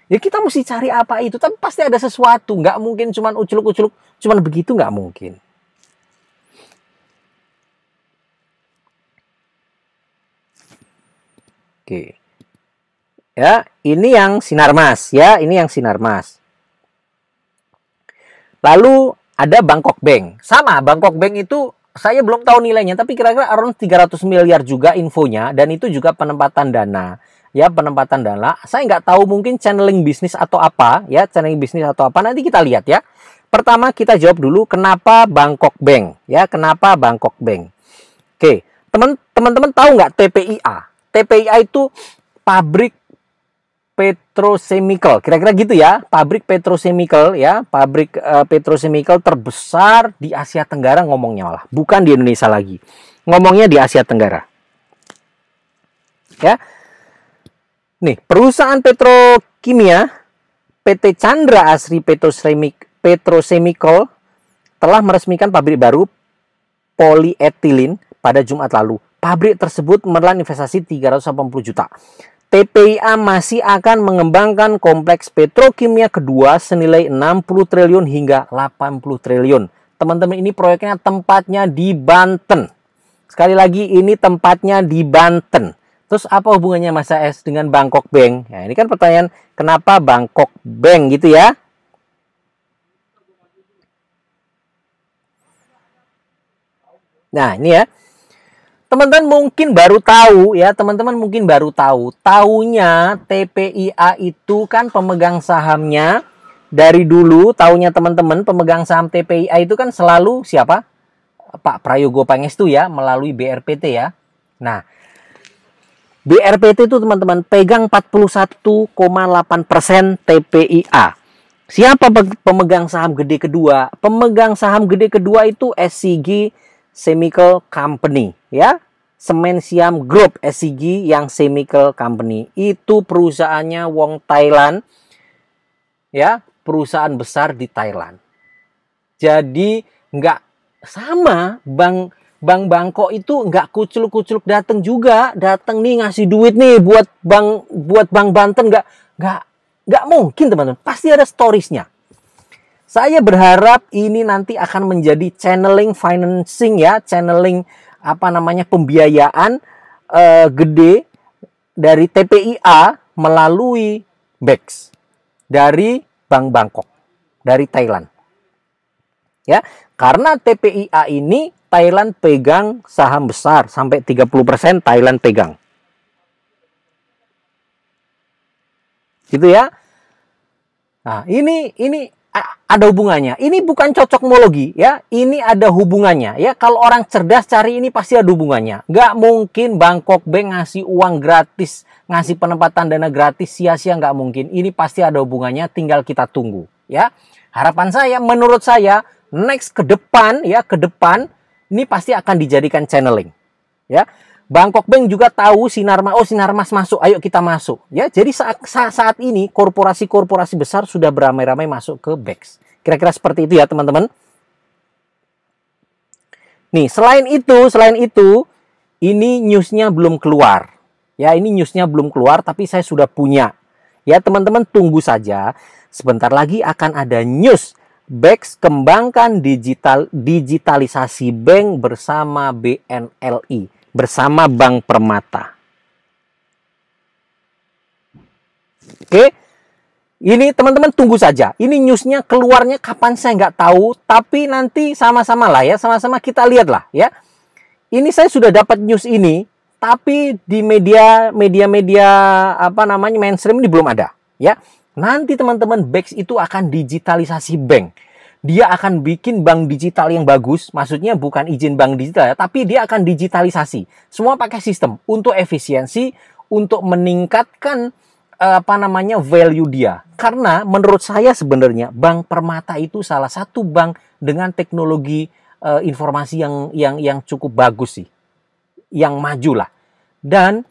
Ya kita mesti cari apa itu, tapi pasti ada sesuatu. Nggak mungkin cuman uculuk-uculuk, cuman begitu nggak mungkin. Oke. Okay. Ya, ini yang sinar mas. ya, ini yang sinar mas. Lalu ada Bangkok Bank. Sama, Bangkok Bank itu saya belum tahu nilainya tapi kira-kira around 300 miliar juga infonya dan itu juga penempatan dana. Ya, penempatan dana. Saya nggak tahu mungkin channeling bisnis atau apa ya, channeling bisnis atau apa nanti kita lihat ya. Pertama kita jawab dulu kenapa Bangkok Bank ya, kenapa Bangkok Bank. Oke, teman-teman tahu nggak TPIA? TPIA itu pabrik petrochemical. Kira-kira gitu ya, pabrik petrochemical ya, pabrik uh, petrochemical terbesar di Asia Tenggara ngomongnya malah, bukan di Indonesia lagi. Ngomongnya di Asia Tenggara. Ya. Nih, perusahaan petrokimia PT Chandra Asri Petrochemik Petrochemical telah meresmikan pabrik baru polietilin pada Jumat lalu. Pabrik tersebut menelan investasi 380 juta. TPIA masih akan mengembangkan kompleks petrokimia kedua senilai 60 triliun hingga 80 triliun. Teman-teman ini proyeknya tempatnya di Banten. Sekali lagi ini tempatnya di Banten. Terus apa hubungannya Mas S dengan Bangkok Bank? Ya, ini kan pertanyaan kenapa Bangkok Bank gitu ya? Nah ini ya teman-teman mungkin baru tahu ya, teman-teman mungkin baru tahu. Tahunya TPIA itu kan pemegang sahamnya dari dulu tahunya teman-teman pemegang saham TPIA itu kan selalu siapa? Pak Prayogo Pangestu ya melalui BRPT ya. Nah, BRPT itu teman-teman pegang 41,8% persen TPIA. Siapa pemegang saham gede kedua? Pemegang saham gede kedua itu SCG Semical Company ya. Semen Siam Group SCG yang Semical Company. Itu perusahaannya wong Thailand. Ya, perusahaan besar di Thailand. Jadi nggak sama Bang Bang Bangkok itu nggak kucluk-kucluk datang juga, datang nih ngasih duit nih buat Bang buat Bang Banten nggak nggak nggak mungkin teman-teman. Pasti ada storiesnya. Saya berharap ini nanti akan menjadi channeling financing ya, channeling apa namanya pembiayaan uh, gede dari TPIA melalui BEX dari Bank Bangkok dari Thailand. Ya, karena TPIA ini Thailand pegang saham besar sampai 30% Thailand pegang. Gitu ya. Nah, ini ini ada hubungannya. Ini bukan cocok cocokmologi ya, ini ada hubungannya ya. Kalau orang cerdas cari ini pasti ada hubungannya. Gak mungkin Bangkok Bank ngasih uang gratis, ngasih penempatan dana gratis sia-sia gak mungkin. Ini pasti ada hubungannya, tinggal kita tunggu ya. Harapan saya, menurut saya next ke depan ya ke depan ini pasti akan dijadikan channeling ya. Bangkok Bank juga tahu Sinarmas, oh Sinarmas masuk, ayo kita masuk. Ya, jadi saat saat ini korporasi-korporasi besar sudah beramai-ramai masuk ke BEX. Kira-kira seperti itu ya, teman-teman. Nih, selain itu, selain itu, ini newsnya belum keluar. Ya, ini newsnya belum keluar, tapi saya sudah punya. Ya, teman-teman tunggu saja. Sebentar lagi akan ada news BEX kembangkan digital digitalisasi bank bersama BNLI bersama Bank Permata. Oke, ini teman-teman tunggu saja. Ini newsnya keluarnya kapan saya nggak tahu, tapi nanti sama-sama lah ya, sama-sama kita lihat lah ya. Ini saya sudah dapat news ini, tapi di media media-media apa namanya mainstream ini belum ada ya. Nanti teman-teman Bex itu akan digitalisasi bank dia akan bikin bank digital yang bagus. Maksudnya bukan izin bank digital, ya, tapi dia akan digitalisasi. Semua pakai sistem untuk efisiensi, untuk meningkatkan eh, apa namanya value dia. Karena menurut saya sebenarnya Bank Permata itu salah satu bank dengan teknologi uh, informasi yang yang yang cukup bagus sih. Yang maju lah. Dan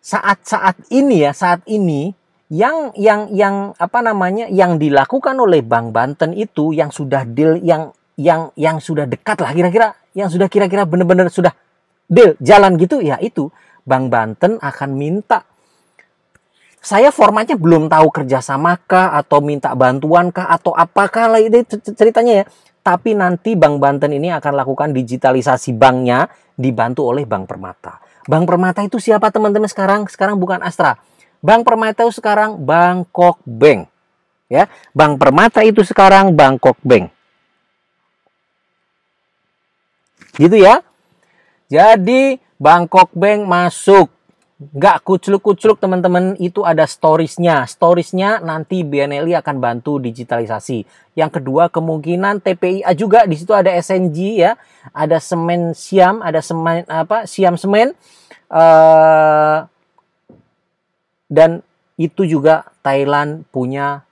saat-saat ini ya, saat ini yang yang yang apa namanya yang dilakukan oleh Bang Banten itu yang sudah deal yang yang yang sudah dekat lah kira-kira yang sudah kira-kira benar-benar sudah deal jalan gitu ya itu Bang Banten akan minta saya formatnya belum tahu kerjasama kah atau minta bantuan kah atau apakah lah itu ceritanya ya tapi nanti Bang Banten ini akan lakukan digitalisasi banknya dibantu oleh Bank Permata Bank Permata itu siapa teman-teman sekarang sekarang bukan Astra Bank Permata itu sekarang Bangkok Bank. Ya, Bank Permata itu sekarang Bangkok Bank. Gitu ya. Jadi Bangkok Bank masuk. Nggak kucluk-kucluk teman-teman, itu ada storiesnya. Storiesnya nanti BNLI akan bantu digitalisasi. Yang kedua kemungkinan TPIA juga di situ ada SNG ya, ada semen siam, ada semen apa siam semen. Uh, dan itu juga Thailand punya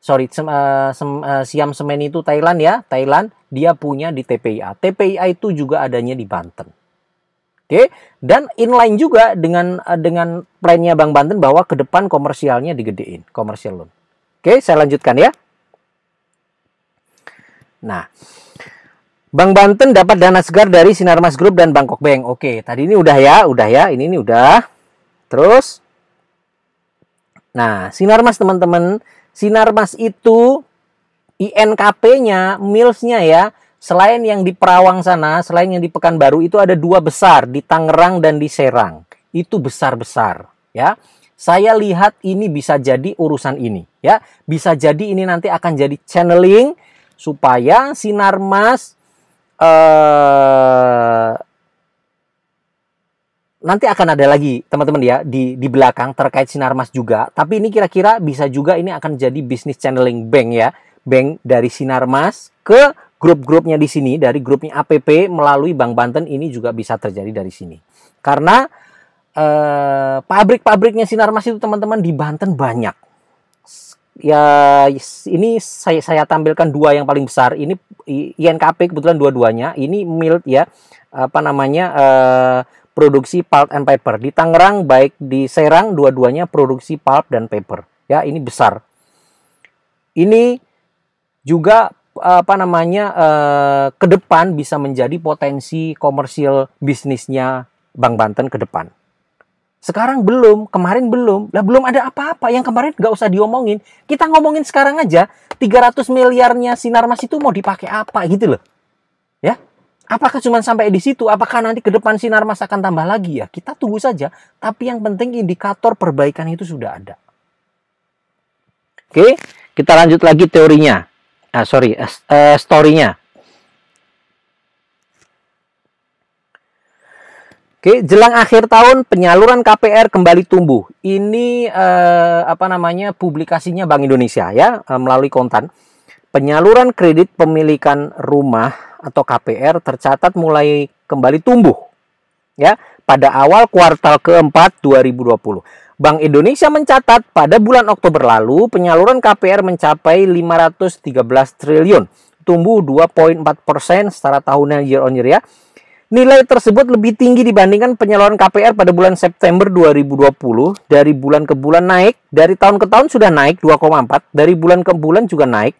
sorry sem, uh, sem, uh, Siam Semen itu Thailand ya Thailand dia punya di TPIA TPIA itu juga adanya di Banten oke okay? dan inline juga dengan uh, dengan plannya Bang Banten bahwa ke depan komersialnya digedein komersial loan oke okay, saya lanjutkan ya nah Bang Banten dapat dana segar dari Sinarmas Group dan Bangkok Bank. Oke, tadi ini udah ya, udah ya, ini ini udah. Terus Nah, Sinarmas teman-teman, Sinarmas itu INKP-nya, mils nya ya, selain yang di Perawang sana, selain yang di Pekanbaru itu ada dua besar di Tangerang dan di Serang. Itu besar-besar, ya. Saya lihat ini bisa jadi urusan ini, ya. Bisa jadi ini nanti akan jadi channeling supaya Sinarmas eh nanti akan ada lagi teman-teman ya di di belakang terkait sinar Sinarmas juga. Tapi ini kira-kira bisa juga ini akan jadi bisnis channeling bank ya. Bank dari sinar Sinarmas ke grup-grupnya di sini dari grupnya APP melalui Bank Banten ini juga bisa terjadi dari sini. Karena eh, pabrik-pabriknya sinar Sinarmas itu teman-teman di Banten banyak. Ya ini saya saya tampilkan dua yang paling besar. Ini INKP kebetulan dua-duanya. Ini mild ya apa namanya eh, produksi pulp and paper. Di Tangerang baik di Serang dua-duanya produksi pulp dan paper. Ya, ini besar. Ini juga apa namanya eh, ke depan bisa menjadi potensi komersial bisnisnya Bang Banten ke depan. Sekarang belum, kemarin belum. Lah belum ada apa-apa. Yang kemarin nggak usah diomongin. Kita ngomongin sekarang aja 300 miliarnya Mas itu mau dipakai apa gitu loh. Apakah cuma sampai di situ? Apakah nanti ke depan sinar mas akan tambah lagi ya? Kita tunggu saja. Tapi yang penting indikator perbaikan itu sudah ada. Oke, kita lanjut lagi teorinya. Ah, sorry, uh, storynya. Oke, jelang akhir tahun penyaluran KPR kembali tumbuh. Ini uh, apa namanya publikasinya Bank Indonesia ya uh, melalui kontan. Penyaluran kredit pemilikan rumah atau KPR tercatat mulai kembali tumbuh ya pada awal kuartal keempat 2020. Bank Indonesia mencatat pada bulan Oktober lalu penyaluran KPR mencapai 513 triliun, tumbuh 2.4 persen secara tahunan year on year ya. Nilai tersebut lebih tinggi dibandingkan penyaluran KPR pada bulan September 2020. Dari bulan ke bulan naik, dari tahun ke tahun sudah naik 2,4, dari bulan ke bulan juga naik.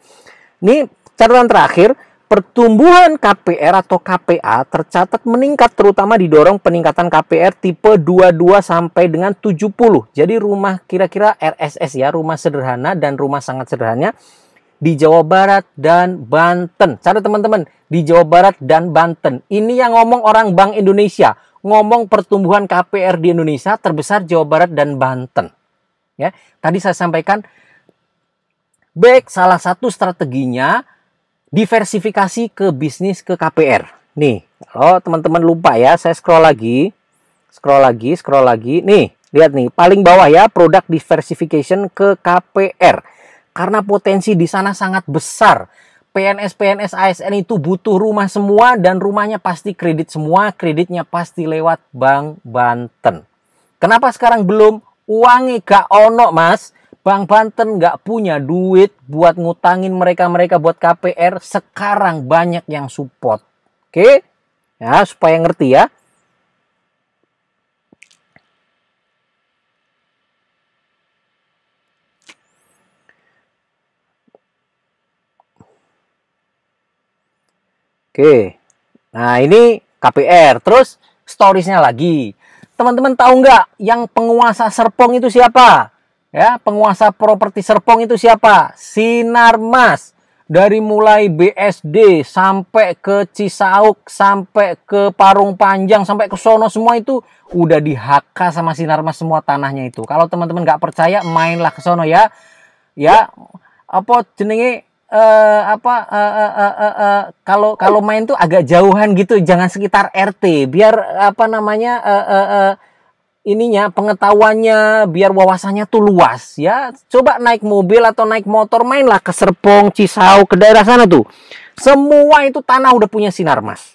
Ini catatan terakhir, Pertumbuhan KPR atau KPA tercatat meningkat terutama didorong peningkatan KPR tipe 22 sampai dengan 70. Jadi rumah kira-kira RSS ya, rumah sederhana dan rumah sangat sederhana di Jawa Barat dan Banten. Cara teman-teman, di Jawa Barat dan Banten. Ini yang ngomong orang Bank Indonesia, ngomong pertumbuhan KPR di Indonesia terbesar Jawa Barat dan Banten. Ya, tadi saya sampaikan baik salah satu strateginya diversifikasi ke bisnis ke KPR. Nih, kalau teman-teman lupa ya, saya scroll lagi. Scroll lagi, scroll lagi. Nih, lihat nih, paling bawah ya, produk diversification ke KPR. Karena potensi di sana sangat besar. PNS, PNS, ASN itu butuh rumah semua dan rumahnya pasti kredit semua, kreditnya pasti lewat Bank Banten. Kenapa sekarang belum? Uangnya gak ono mas, Bank Banten nggak punya duit buat ngutangin mereka-mereka buat KPR. Sekarang banyak yang support. Oke? Ya, supaya ngerti ya. Oke. Nah, ini KPR. Terus storiesnya lagi. Teman-teman tahu nggak yang penguasa Serpong itu siapa? Ya, penguasa properti Serpong itu siapa? Sinarmas. Dari mulai BSD sampai ke Cisauk, sampai ke Parung Panjang, sampai ke Sono semua itu udah dihaka sama Sinarmas semua tanahnya itu. Kalau teman-teman nggak percaya, mainlah ke Sono ya. Ya, apa jenenge uh, apa uh, uh, uh, uh, uh, kalau kalau main tuh agak jauhan gitu jangan sekitar RT biar apa namanya uh, uh, uh, ininya pengetahuannya biar wawasannya tuh luas ya coba naik mobil atau naik motor mainlah ke Serpong Cisau ke daerah sana tuh semua itu tanah udah punya sinar mas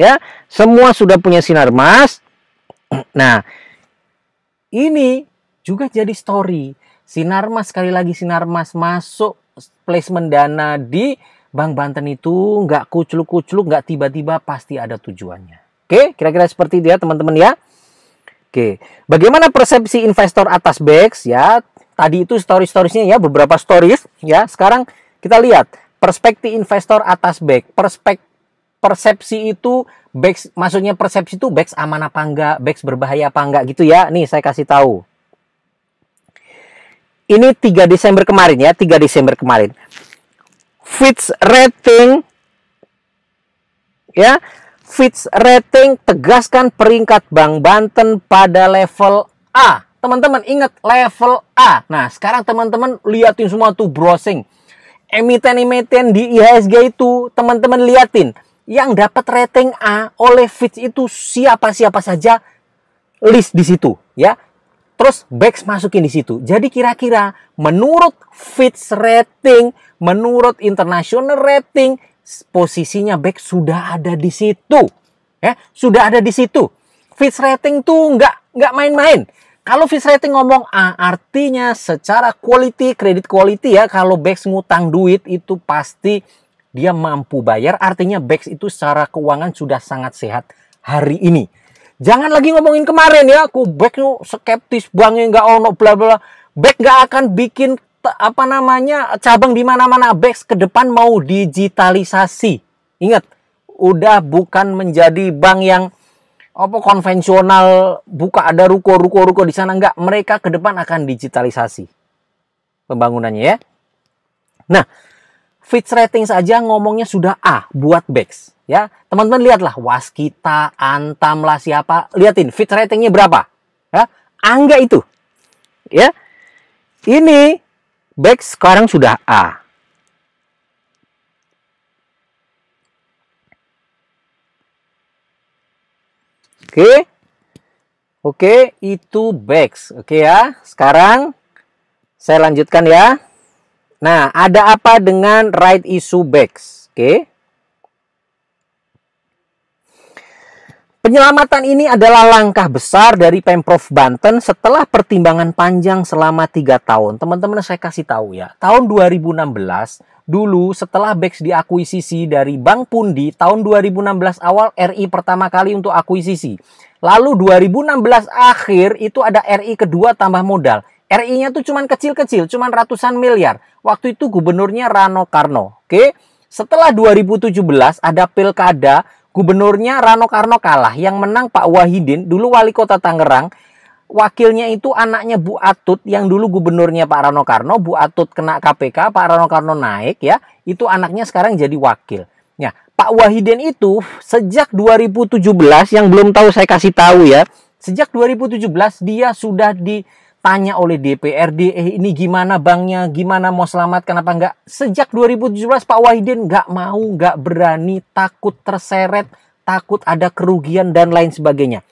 ya semua sudah punya sinar mas nah ini juga jadi story sinar mas sekali lagi sinar mas masuk placement dana di Bank Banten itu nggak kucluk-kucluk, nggak tiba-tiba pasti ada tujuannya. Oke, kira-kira seperti itu ya teman-teman ya. Oke, bagaimana persepsi investor atas BEX ya? Tadi itu story-storiesnya ya, beberapa stories ya. Sekarang kita lihat perspektif investor atas BEX. Perspek persepsi itu BEX, maksudnya persepsi itu BEX aman apa enggak, BEX berbahaya apa enggak gitu ya. Nih saya kasih tahu. Ini 3 Desember kemarin ya, 3 Desember kemarin Fitch Rating ya Fitch Rating tegaskan peringkat Bank Banten pada level A. Teman-teman ingat level A. Nah, sekarang teman-teman liatin semua tuh browsing. Emiten-emiten di IHSG itu teman-teman liatin yang dapat rating A oleh Fitch itu siapa-siapa saja list di situ ya Terus Bex masukin di situ. Jadi kira-kira menurut Fitch rating, menurut international rating, posisinya Bex sudah ada di situ. Ya, sudah ada di situ. Fitch rating tuh nggak nggak main-main. Kalau Fitch rating ngomong A, ah, artinya secara quality, kredit quality ya, kalau Bex ngutang duit itu pasti dia mampu bayar. Artinya Bex itu secara keuangan sudah sangat sehat hari ini. Jangan lagi ngomongin kemarin ya, aku back lu skeptis banget nggak ono bla bla. Back nggak akan bikin apa namanya cabang di mana-mana. Back ke depan mau digitalisasi. Ingat, udah bukan menjadi bank yang apa konvensional buka ada ruko ruko ruko di sana nggak. Mereka ke depan akan digitalisasi pembangunannya ya. Nah, Fitch rating saja ngomongnya sudah A buat Bex. Ya, teman-teman lihatlah Waskita, Antam lah siapa, Lihatin Fitch ratingnya berapa. Ya, angga itu. Ya. Ini Bex sekarang sudah A. Oke. Oke, itu Bex. Oke ya. Sekarang saya lanjutkan ya. Nah, ada apa dengan right issue Bex? Oke. Penyelamatan ini adalah langkah besar dari Pemprov Banten setelah pertimbangan panjang selama tiga tahun. Teman-teman saya kasih tahu ya, tahun 2016 dulu setelah Bex diakuisisi dari Bank Pundi tahun 2016 awal RI pertama kali untuk akuisisi. Lalu 2016 akhir itu ada RI kedua tambah modal. RI-nya tuh cuman kecil-kecil, cuman ratusan miliar. Waktu itu gubernurnya Rano Karno. Oke. Setelah 2017 ada pilkada, gubernurnya Rano Karno kalah. Yang menang Pak Wahidin, dulu wali kota Tangerang. Wakilnya itu anaknya Bu Atut yang dulu gubernurnya Pak Rano Karno, Bu Atut kena KPK, Pak Rano Karno naik ya. Itu anaknya sekarang jadi wakil. Ya, Pak Wahidin itu sejak 2017 yang belum tahu saya kasih tahu ya. Sejak 2017 dia sudah di tanya oleh DPRD, eh ini gimana bangnya gimana mau selamat, kenapa enggak? Sejak 2017 Pak Wahidin enggak mau, enggak berani, takut terseret, takut ada kerugian dan lain sebagainya.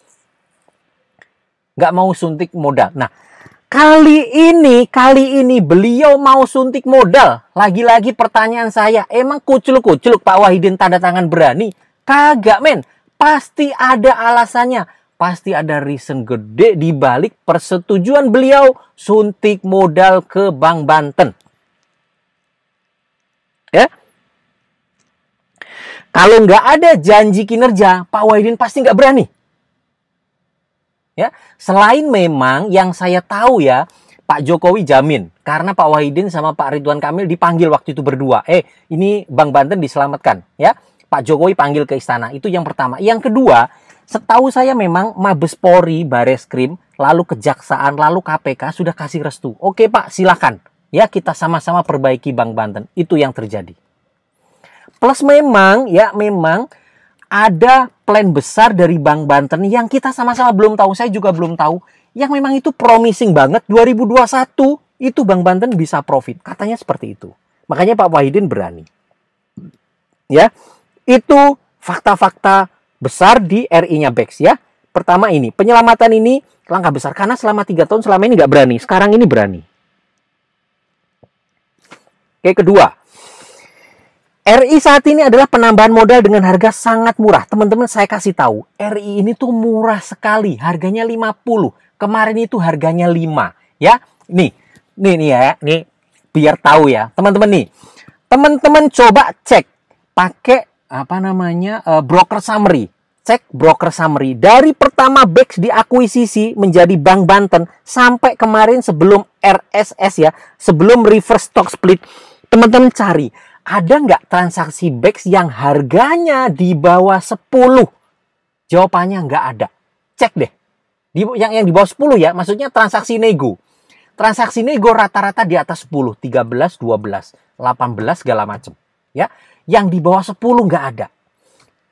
Enggak mau suntik modal. Nah, kali ini, kali ini beliau mau suntik modal. Lagi-lagi pertanyaan saya, emang kucluk-kucluk Pak Wahidin tanda tangan berani? Kagak men, pasti ada alasannya pasti ada reason gede di balik persetujuan beliau suntik modal ke Bank Banten. Ya? Kalau nggak ada janji kinerja, Pak Wahidin pasti nggak berani. Ya, selain memang yang saya tahu ya, Pak Jokowi jamin karena Pak Wahidin sama Pak Ridwan Kamil dipanggil waktu itu berdua. Eh, ini Bang Banten diselamatkan, ya. Pak Jokowi panggil ke istana. Itu yang pertama. Yang kedua, Setahu saya memang Mabes Polri, Bareskrim, lalu Kejaksaan, lalu KPK sudah kasih restu. Oke Pak, silakan. Ya kita sama-sama perbaiki Bank Banten. Itu yang terjadi. Plus memang ya memang ada plan besar dari Bank Banten yang kita sama-sama belum tahu, saya juga belum tahu, yang memang itu promising banget 2021 itu Bank Banten bisa profit. Katanya seperti itu. Makanya Pak Wahidin berani. Ya. Itu fakta-fakta besar di RI-nya Bex ya. Pertama ini, penyelamatan ini langkah besar karena selama 3 tahun selama ini nggak berani. Sekarang ini berani. Oke, kedua. RI saat ini adalah penambahan modal dengan harga sangat murah. Teman-teman saya kasih tahu, RI ini tuh murah sekali. Harganya 50. Kemarin itu harganya 5, ya. Nih, nih nih ya, nih biar tahu ya. Teman-teman nih. Teman-teman coba cek pakai apa namanya uh, broker summary cek broker summary dari pertama Bex diakuisisi menjadi Bank Banten sampai kemarin sebelum RSS ya sebelum reverse stock split teman-teman cari ada nggak transaksi Bex yang harganya di bawah 10 jawabannya nggak ada cek deh di, yang yang di bawah 10 ya maksudnya transaksi nego transaksi nego rata-rata di atas 10 13 12 18 segala macam ya yang di bawah 10 nggak ada.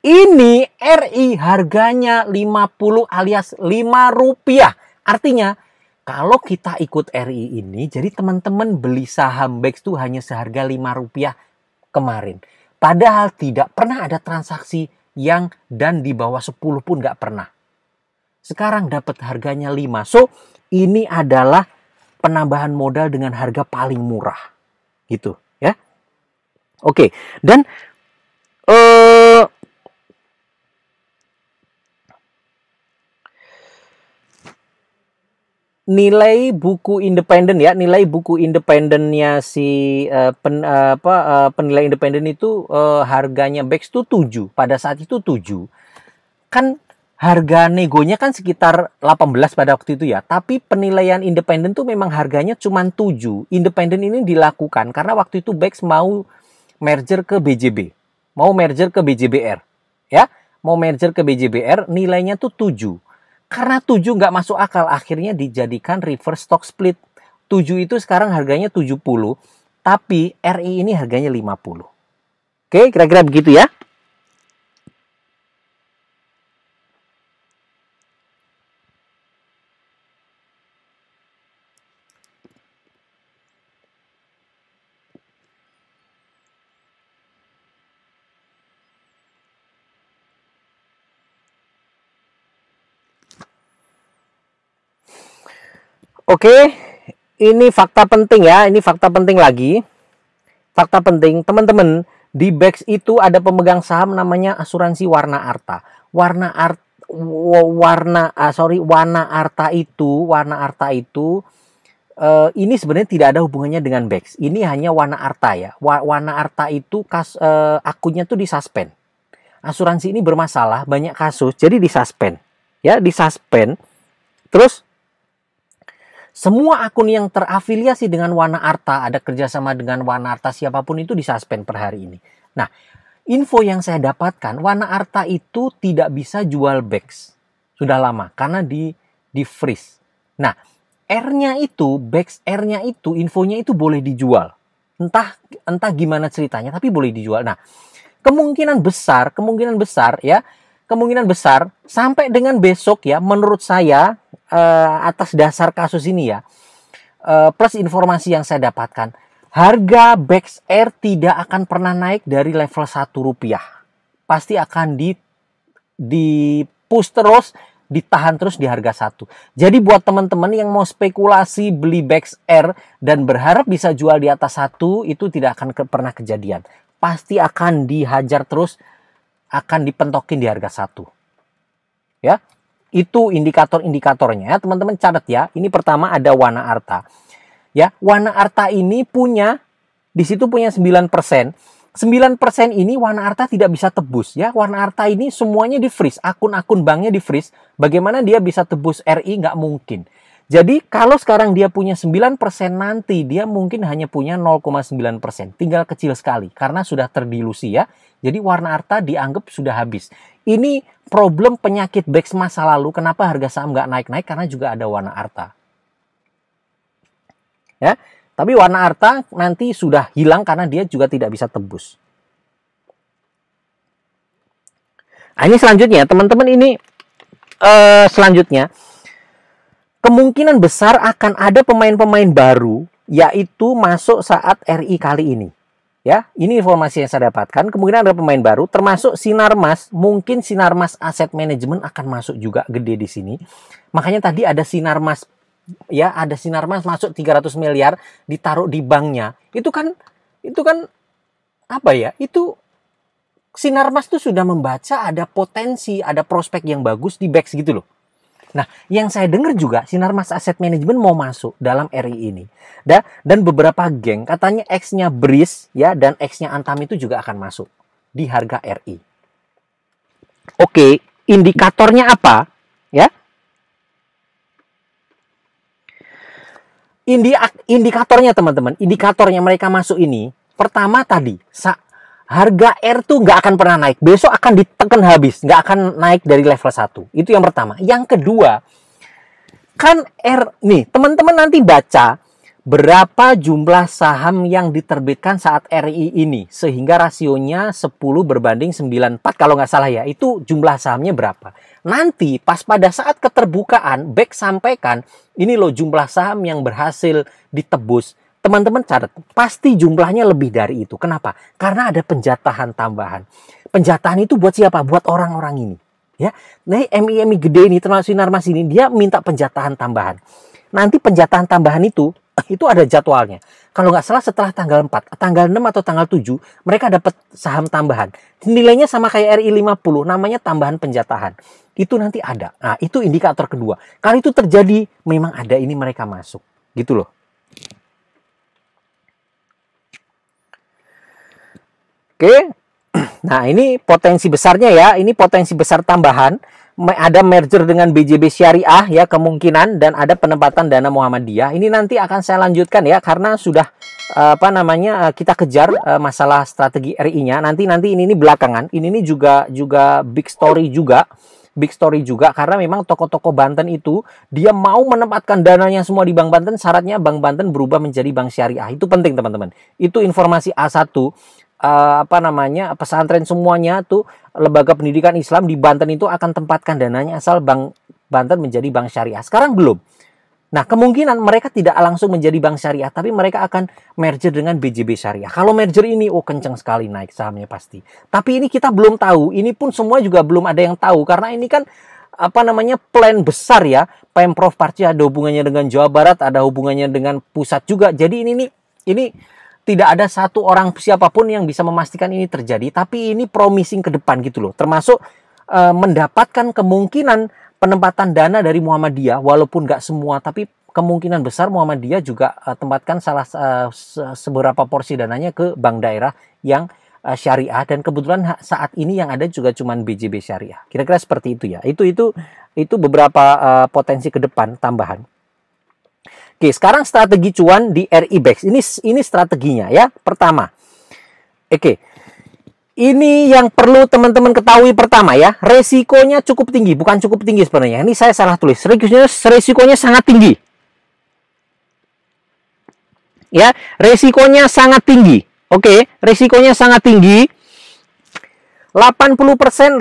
Ini RI harganya 50 alias 5 rupiah. Artinya kalau kita ikut RI ini, jadi teman-teman beli saham BEX itu hanya seharga 5 rupiah kemarin. Padahal tidak pernah ada transaksi yang dan di bawah 10 pun nggak pernah. Sekarang dapat harganya 5. So, ini adalah penambahan modal dengan harga paling murah. Gitu. Oke, okay. dan uh, nilai buku independen ya, nilai buku independennya si uh, pen, uh, apa uh, penilai independen itu uh, harganya Bex itu 7, pada saat itu 7. Kan harga negonya kan sekitar 18 pada waktu itu ya, tapi penilaian independen tuh memang harganya cuma 7. Independen ini dilakukan karena waktu itu Bex mau merger ke BJB. Mau merger ke BJBR. Ya, mau merger ke BJBR nilainya tuh 7. Karena 7 nggak masuk akal akhirnya dijadikan reverse stock split. 7 itu sekarang harganya 70, tapi RI ini harganya 50. Oke, kira-kira begitu ya. Oke, ini fakta penting ya. Ini fakta penting lagi. Fakta penting, teman-teman, di Bex itu ada pemegang saham namanya asuransi Warna Arta. Warna Arta warna ah, sorry warna arta itu warna arta itu uh, ini sebenarnya tidak ada hubungannya dengan Bex ini hanya warna arta ya warna arta itu kas uh, akunnya tuh disuspend asuransi ini bermasalah banyak kasus jadi disuspend ya disuspend terus semua akun yang terafiliasi dengan Wana Arta, ada kerjasama dengan Wana Arta siapapun itu disuspend per hari ini. Nah, info yang saya dapatkan, Wana Arta itu tidak bisa jual bags. Sudah lama, karena di, di freeze. Nah, R-nya itu, bags R-nya itu, infonya itu boleh dijual. Entah entah gimana ceritanya, tapi boleh dijual. Nah, kemungkinan besar, kemungkinan besar ya, kemungkinan besar sampai dengan besok ya menurut saya uh, atas dasar kasus ini ya uh, plus informasi yang saya dapatkan harga Bex Air tidak akan pernah naik dari level satu rupiah pasti akan di di push terus ditahan terus di harga satu. Jadi buat teman-teman yang mau spekulasi beli Bex Air dan berharap bisa jual di atas satu itu tidak akan ke, pernah kejadian. Pasti akan dihajar terus akan dipentokin di harga satu. Ya, itu indikator-indikatornya ya teman-teman catat ya ini pertama ada Wana Arta ya Wana Arta ini punya di situ punya 9% 9% ini Wana Arta tidak bisa tebus ya Wana Arta ini semuanya di freeze akun-akun banknya di freeze bagaimana dia bisa tebus RI nggak mungkin jadi kalau sekarang dia punya 9% nanti dia mungkin hanya punya 0,9%. Tinggal kecil sekali karena sudah terdilusi ya. Jadi warna arta dianggap sudah habis. Ini problem penyakit Bex masa lalu. Kenapa harga saham nggak naik-naik? Karena juga ada warna arta. Ya, tapi warna arta nanti sudah hilang karena dia juga tidak bisa tebus. Nah, ini selanjutnya, teman-teman ini uh, selanjutnya kemungkinan besar akan ada pemain-pemain baru yaitu masuk saat RI kali ini. Ya, ini informasi yang saya dapatkan. Kemungkinan ada pemain baru, termasuk Sinarmas. Mungkin Sinarmas Asset Management akan masuk juga gede di sini. Makanya tadi ada Sinarmas, ya ada Sinarmas masuk 300 miliar ditaruh di banknya. Itu kan, itu kan apa ya? Itu Sinarmas tuh sudah membaca ada potensi, ada prospek yang bagus di Bex gitu loh. Nah, yang saya dengar juga Sinar Mas Asset Management mau masuk dalam RI ini. Dan dan beberapa geng katanya X-nya Bris ya dan X-nya Antam itu juga akan masuk di harga RI. Oke, indikatornya apa? Ya. Indi, indikatornya teman-teman, indikatornya mereka masuk ini pertama tadi saat harga R tuh nggak akan pernah naik. Besok akan ditekan habis, nggak akan naik dari level 1. Itu yang pertama. Yang kedua, kan R nih, teman-teman nanti baca berapa jumlah saham yang diterbitkan saat RI ini sehingga rasionya 10 berbanding 94 kalau nggak salah ya. Itu jumlah sahamnya berapa. Nanti pas pada saat keterbukaan back sampaikan ini loh jumlah saham yang berhasil ditebus Teman-teman catat, pasti jumlahnya lebih dari itu. Kenapa? Karena ada penjatahan tambahan. Penjatahan itu buat siapa? Buat orang-orang ini. Ya, nah MIMI gede ini, termasuk Sinarmas ini, dia minta penjatahan tambahan. Nanti penjatahan tambahan itu, <clears throat> itu ada jadwalnya. Kalau nggak salah setelah tanggal 4, tanggal 6 atau tanggal 7, mereka dapat saham tambahan. Nilainya sama kayak RI 50, namanya tambahan penjatahan. Itu nanti ada. Nah, itu indikator kedua. Kalau itu terjadi, memang ada ini mereka masuk. Gitu loh. Oke. Nah, ini potensi besarnya ya. Ini potensi besar tambahan ada merger dengan BJB Syariah ya kemungkinan dan ada penempatan dana Muhammadiyah. Ini nanti akan saya lanjutkan ya karena sudah eh, apa namanya eh, kita kejar eh, masalah strategi RI-nya. Nanti nanti ini ini belakangan. Ini ini juga juga big story juga. Big story juga karena memang toko-toko Banten itu dia mau menempatkan dananya semua di Bank Banten syaratnya Bank Banten berubah menjadi bank syariah. Itu penting teman-teman. Itu informasi A1 uh, apa namanya pesantren semuanya tuh lembaga pendidikan Islam di Banten itu akan tempatkan dananya asal bank Banten menjadi bank syariah. Sekarang belum. Nah, kemungkinan mereka tidak langsung menjadi bank syariah, tapi mereka akan merger dengan BJB Syariah. Kalau merger ini, oh kenceng sekali naik sahamnya pasti. Tapi ini kita belum tahu, ini pun semua juga belum ada yang tahu, karena ini kan apa namanya plan besar ya Pemprov Parci ada hubungannya dengan Jawa Barat ada hubungannya dengan pusat juga jadi ini nih ini tidak ada satu orang siapapun yang bisa memastikan ini terjadi, tapi ini promising ke depan gitu loh. Termasuk e, mendapatkan kemungkinan penempatan dana dari Muhammadiyah, walaupun nggak semua, tapi kemungkinan besar Muhammadiyah juga e, tempatkan salah e, seberapa porsi dananya ke bank daerah yang e, syariah dan kebetulan saat ini yang ada juga cuman BJB syariah. Kira-kira seperti itu ya. Itu itu itu beberapa e, potensi ke depan tambahan. Oke, sekarang strategi cuan di RI Bex. Ini ini strateginya ya. Pertama. Oke. Ini yang perlu teman-teman ketahui pertama ya. Resikonya cukup tinggi, bukan cukup tinggi sebenarnya. Ini saya salah tulis. Resikonya resikonya sangat tinggi. Ya, resikonya sangat tinggi. Oke, resikonya sangat tinggi. 80%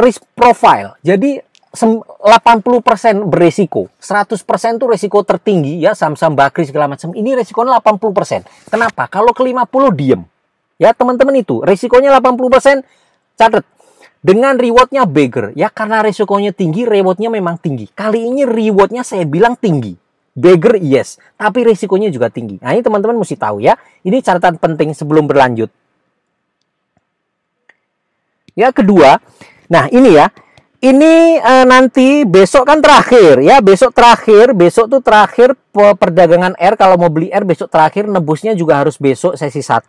risk profile. Jadi 80% beresiko, 100% itu resiko tertinggi ya saham-saham bakri segala macam. Ini resikonya 80%. Kenapa? Kalau ke 50 diem. Ya teman-teman itu, resikonya 80% catat. Dengan rewardnya bigger. Ya karena resikonya tinggi, rewardnya memang tinggi. Kali ini rewardnya saya bilang tinggi. Bigger yes, tapi resikonya juga tinggi. Nah ini teman-teman mesti tahu ya. Ini catatan penting sebelum berlanjut. Ya kedua, nah ini ya, ini e, nanti besok kan terakhir ya besok terakhir besok tuh terakhir perdagangan R kalau mau beli R besok terakhir nebusnya juga harus besok sesi 1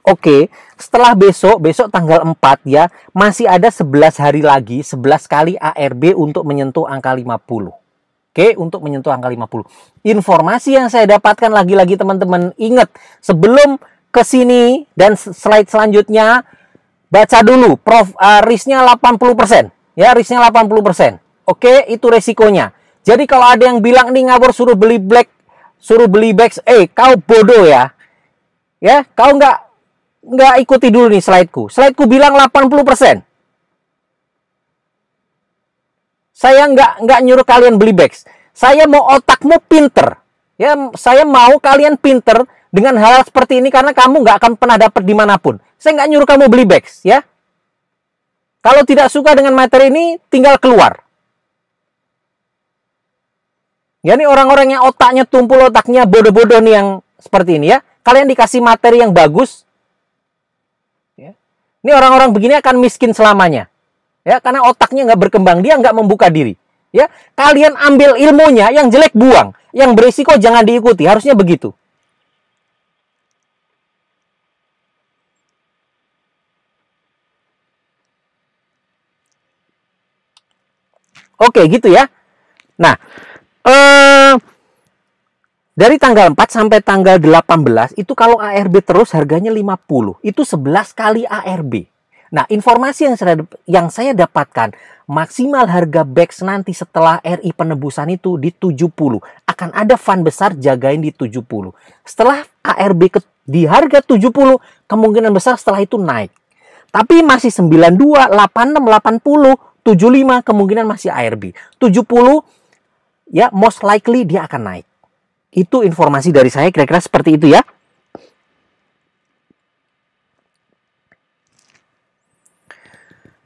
Oke setelah besok besok tanggal 4 ya masih ada 11 hari lagi 11 kali ARB untuk menyentuh angka 50 Oke, untuk menyentuh angka 50. Informasi yang saya dapatkan lagi-lagi teman-teman, ingat sebelum ke sini dan slide selanjutnya baca dulu prof eh, uh, 80%. Ya, risknya 80%. Oke, itu resikonya. Jadi kalau ada yang bilang nih ngabur suruh beli black, suruh beli bags, eh kau bodoh ya. Ya, kau nggak nggak ikuti dulu nih slideku. Slideku bilang 80%. Saya nggak nggak nyuruh kalian beli bags. Saya mau otakmu pinter. Ya, saya mau kalian pinter dengan hal, -hal seperti ini karena kamu nggak akan pernah dapat dimanapun. Saya nggak nyuruh kamu beli bags, ya. Kalau tidak suka dengan materi ini, tinggal keluar. Ya ini orang-orang yang otaknya tumpul, otaknya bodoh-bodoh nih yang seperti ini ya. Kalian dikasih materi yang bagus. Ya. Ini orang-orang begini akan miskin selamanya. Ya, karena otaknya nggak berkembang, dia nggak membuka diri. Ya, kalian ambil ilmunya yang jelek buang, yang berisiko jangan diikuti. Harusnya begitu. Oke, gitu ya. Nah, eh, dari tanggal 4 sampai tanggal 18 itu kalau ARB terus harganya 50. Itu 11 kali ARB. Nah, informasi yang saya, yang saya dapatkan, maksimal harga BEX nanti setelah RI penebusan itu di 70. Akan ada fund besar jagain di 70. Setelah ARB ke, di harga 70, kemungkinan besar setelah itu naik. Tapi masih 92, 86, 80, 75 kemungkinan masih ARB. 70 ya most likely dia akan naik. Itu informasi dari saya kira-kira seperti itu ya.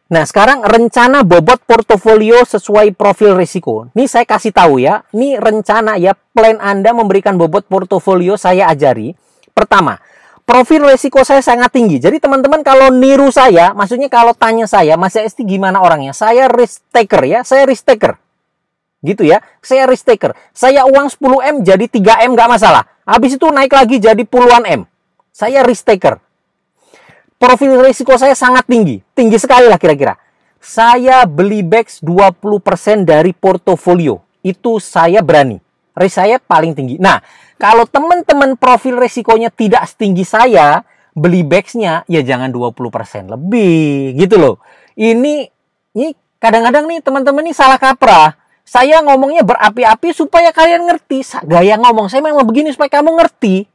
Nah, sekarang rencana bobot portofolio sesuai profil risiko. Ini saya kasih tahu ya, ini rencana ya, plan Anda memberikan bobot portofolio saya ajari. Pertama, profil resiko saya sangat tinggi. Jadi teman-teman kalau niru saya, maksudnya kalau tanya saya, Mas Esti gimana orangnya? Saya risk taker ya, saya risk taker. Gitu ya, saya risk taker. Saya uang 10M jadi 3M gak masalah. Habis itu naik lagi jadi puluhan M. Saya risk taker. Profil risiko saya sangat tinggi, tinggi sekali lah kira-kira. Saya beli bags 20% dari portofolio. Itu saya berani. Risk saya paling tinggi. Nah, kalau teman-teman profil resikonya tidak setinggi saya, beli bagsnya ya jangan 20% lebih gitu loh. Ini ini kadang-kadang nih teman-teman nih salah kaprah. Saya ngomongnya berapi-api supaya kalian ngerti. Gaya ngomong saya memang begini supaya kamu ngerti.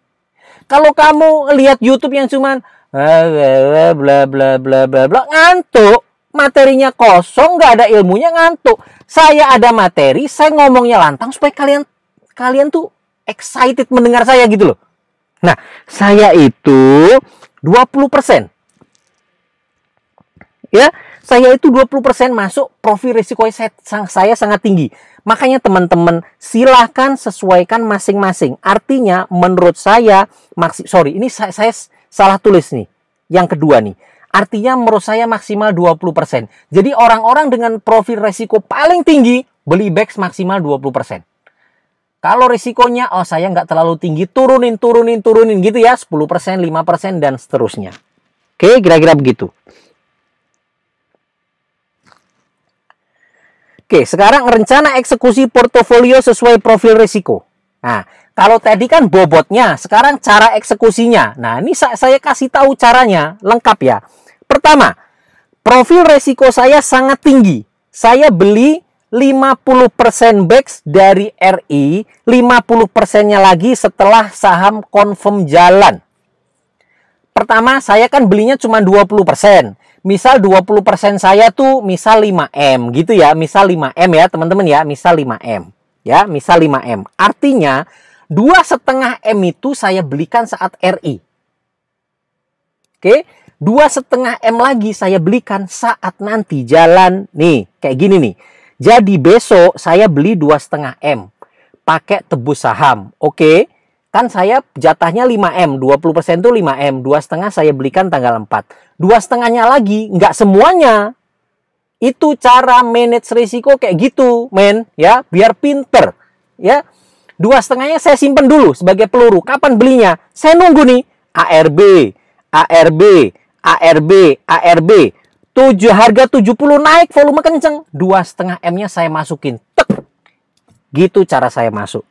Kalau kamu lihat YouTube yang cuman bla eh, eh, eh, bla bla bla bla bla ngantuk, materinya kosong, nggak ada ilmunya ngantuk. Saya ada materi, saya ngomongnya lantang supaya kalian kalian tuh excited mendengar saya gitu loh. Nah, saya itu 20%. Ya, saya itu 20% masuk profil risiko saya, sangat tinggi. Makanya teman-teman silahkan sesuaikan masing-masing. Artinya menurut saya, maksi, sorry ini saya, saya salah tulis nih. Yang kedua nih, artinya menurut saya maksimal 20%. Jadi orang-orang dengan profil resiko paling tinggi beli bags maksimal 20%. Kalau risikonya, oh saya nggak terlalu tinggi, turunin, turunin, turunin gitu ya. 10%, 5%, dan seterusnya. Oke, kira-kira begitu. Oke, sekarang rencana eksekusi portofolio sesuai profil risiko. Nah, kalau tadi kan bobotnya, sekarang cara eksekusinya. Nah, ini saya kasih tahu caranya, lengkap ya. Pertama, profil risiko saya sangat tinggi. Saya beli 50% backs dari RI, 50%-nya lagi setelah saham confirm jalan. Pertama, saya kan belinya cuma 20%. Misal 20% saya tuh misal 5M gitu ya, misal 5M ya teman-teman ya, misal 5M. Ya, misal 5M. Artinya, dua setengah M itu saya belikan saat RI. Oke, dua setengah M lagi saya belikan saat nanti jalan nih, kayak gini nih jadi besok saya beli dua setengah M pakai tebus saham. Oke, kan saya jatahnya 5M, 20% tuh 5M, dua setengah saya belikan tanggal 4. Dua setengahnya lagi, nggak semuanya. Itu cara manage risiko kayak gitu, men, ya, biar pinter, ya. Dua setengahnya saya simpen dulu sebagai peluru. Kapan belinya? Saya nunggu nih, ARB, ARB, ARB, ARB tujuh harga 70 naik volume kenceng dua setengah m nya saya masukin Tek. gitu cara saya masuk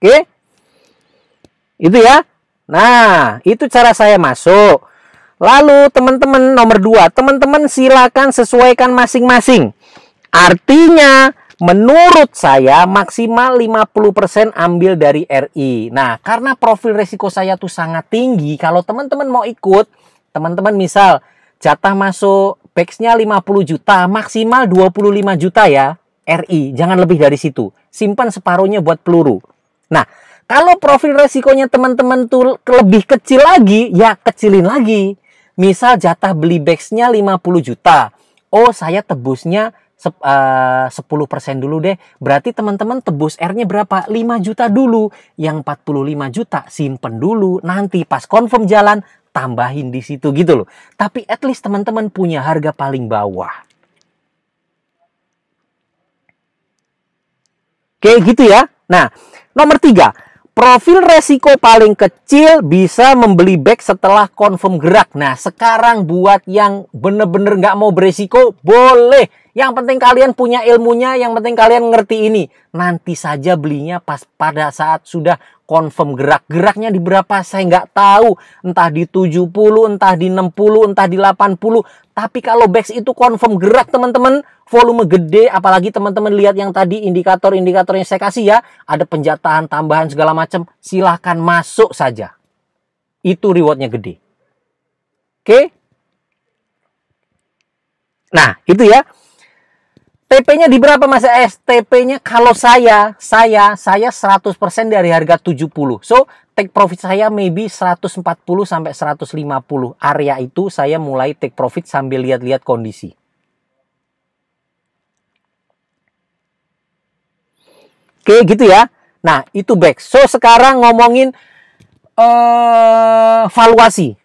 oke itu ya nah itu cara saya masuk lalu teman-teman nomor dua teman-teman silakan sesuaikan masing-masing artinya Menurut saya maksimal 50% ambil dari RI. Nah, karena profil resiko saya tuh sangat tinggi, kalau teman-teman mau ikut, teman-teman misal jatah masuk pex nya 50 juta, maksimal 25 juta ya RI, jangan lebih dari situ. Simpan separuhnya buat peluru. Nah, kalau profil resikonya teman-teman tuh lebih kecil lagi, ya kecilin lagi. Misal jatah beli backs-nya 50 juta. Oh, saya tebusnya sep, eh, uh, 10% dulu deh. Berarti teman-teman tebus R-nya berapa? 5 juta dulu. Yang 45 juta simpen dulu. Nanti pas confirm jalan tambahin di situ gitu loh. Tapi at least teman-teman punya harga paling bawah. Oke gitu ya. Nah nomor tiga Profil resiko paling kecil bisa membeli back setelah confirm gerak. Nah, sekarang buat yang bener-bener nggak mau beresiko, boleh. Yang penting kalian punya ilmunya, yang penting kalian ngerti ini. Nanti saja belinya pas pada saat sudah confirm gerak-geraknya di berapa saya nggak tahu entah di 70 entah di 60 entah di 80 tapi kalau Bex itu confirm gerak teman-teman volume gede apalagi teman-teman lihat yang tadi indikator-indikator yang saya kasih ya ada penjatahan tambahan segala macam silahkan masuk saja itu rewardnya gede oke okay? nah itu ya TP-nya di berapa Mas eh, stp nya kalau saya, saya, saya 100% dari harga 70. So, take profit saya maybe 140 sampai 150. Area itu saya mulai take profit sambil lihat-lihat kondisi. Oke, gitu ya. Nah, itu back. So, sekarang ngomongin uh, valuasi.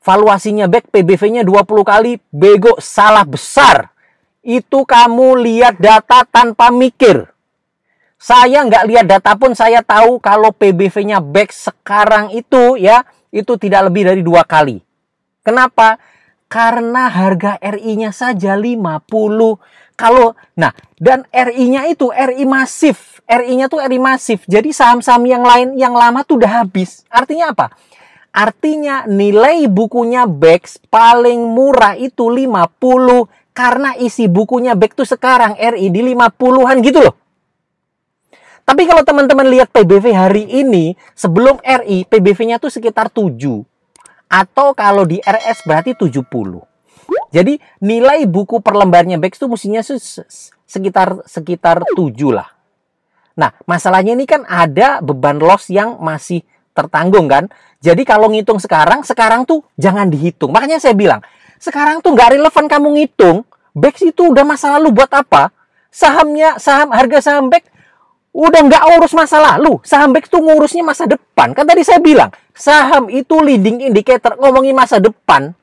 Valuasinya back, PBV-nya 20 kali. Bego, salah besar itu kamu lihat data tanpa mikir. Saya nggak lihat data pun saya tahu kalau PBV-nya back sekarang itu ya itu tidak lebih dari dua kali. Kenapa? Karena harga RI-nya saja 50. Kalau nah dan RI-nya itu RI masif. RI-nya tuh RI masif. Jadi saham-saham yang lain yang lama tuh udah habis. Artinya apa? Artinya nilai bukunya Bex paling murah itu 50 karena isi bukunya back to sekarang RI di 50-an gitu loh. Tapi kalau teman-teman lihat PBV hari ini, sebelum RI, PBV-nya tuh sekitar 7. Atau kalau di RS berarti 70. Jadi nilai buku per lembarnya back tuh mestinya sekitar sekitar 7 lah. Nah, masalahnya ini kan ada beban loss yang masih tertanggung kan. Jadi kalau ngitung sekarang, sekarang tuh jangan dihitung. Makanya saya bilang, sekarang tuh nggak relevan kamu ngitung Bex itu udah masa lalu buat apa? Sahamnya, saham harga saham Bex udah nggak urus masa lalu. Saham Bex tuh ngurusnya masa depan. Kan tadi saya bilang, saham itu leading indicator ngomongin masa depan.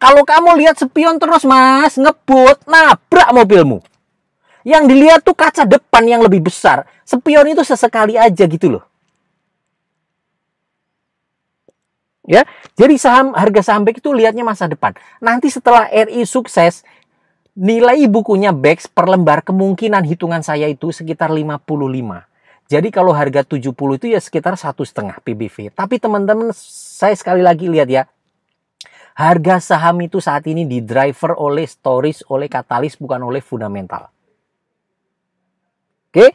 Kalau kamu lihat spion terus mas, ngebut, nabrak mobilmu. Yang dilihat tuh kaca depan yang lebih besar. Spion itu sesekali aja gitu loh. Ya, jadi saham harga saham Bex itu lihatnya masa depan. Nanti setelah RI sukses, nilai bukunya Bex per lembar kemungkinan hitungan saya itu sekitar 55. Jadi kalau harga 70 itu ya sekitar satu setengah PBV. Tapi teman-teman saya sekali lagi lihat ya. Harga saham itu saat ini di driver oleh stories, oleh katalis, bukan oleh fundamental. Oke,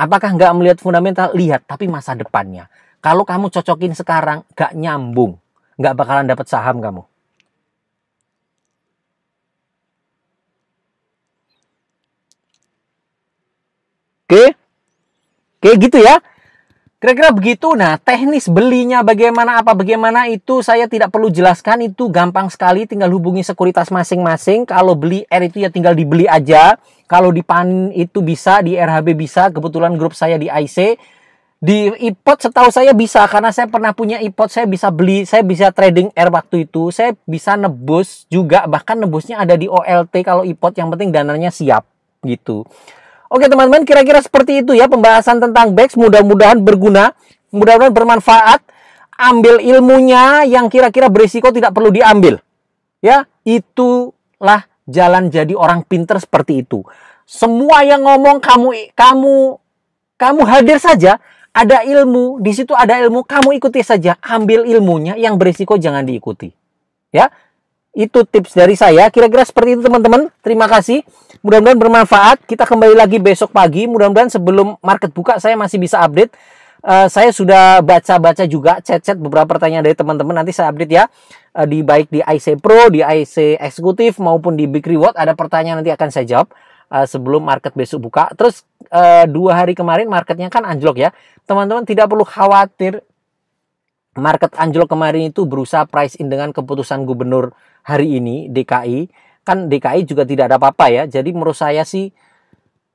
apakah nggak melihat fundamental? Lihat, tapi masa depannya. Kalau kamu cocokin sekarang, nggak nyambung. Nggak bakalan dapat saham kamu. Oke? Oke gitu ya. Kira-kira begitu. Nah, teknis belinya bagaimana apa bagaimana itu saya tidak perlu jelaskan itu gampang sekali tinggal hubungi sekuritas masing-masing. Kalau beli R itu ya tinggal dibeli aja. Kalau di PAN itu bisa, di RHB bisa. Kebetulan grup saya di IC di iPod setahu saya bisa karena saya pernah punya iPod saya bisa beli saya bisa trading R waktu itu saya bisa nebus juga bahkan nebusnya ada di OLT kalau iPod yang penting dananya siap gitu Oke teman-teman, kira-kira seperti itu ya pembahasan tentang Bex. Mudah-mudahan berguna, mudah-mudahan bermanfaat. Ambil ilmunya yang kira-kira berisiko tidak perlu diambil. Ya, itulah jalan jadi orang pinter seperti itu. Semua yang ngomong kamu kamu kamu hadir saja, ada ilmu, di situ ada ilmu, kamu ikuti saja, ambil ilmunya, yang berisiko jangan diikuti. Ya, itu tips dari saya. Kira-kira seperti itu teman-teman. Terima kasih. Mudah-mudahan bermanfaat. Kita kembali lagi besok pagi. Mudah-mudahan sebelum market buka saya masih bisa update. Uh, saya sudah baca-baca juga chat-chat beberapa pertanyaan dari teman-teman. Nanti saya update ya. Uh, di baik di IC Pro, di IC Eksekutif maupun di Big Reward ada pertanyaan nanti akan saya jawab uh, sebelum market besok buka. Terus uh, dua hari kemarin marketnya kan anjlok ya. Teman-teman tidak perlu khawatir market anjlok kemarin itu berusaha price in dengan keputusan gubernur hari ini DKI kan DKI juga tidak ada apa-apa ya jadi menurut saya sih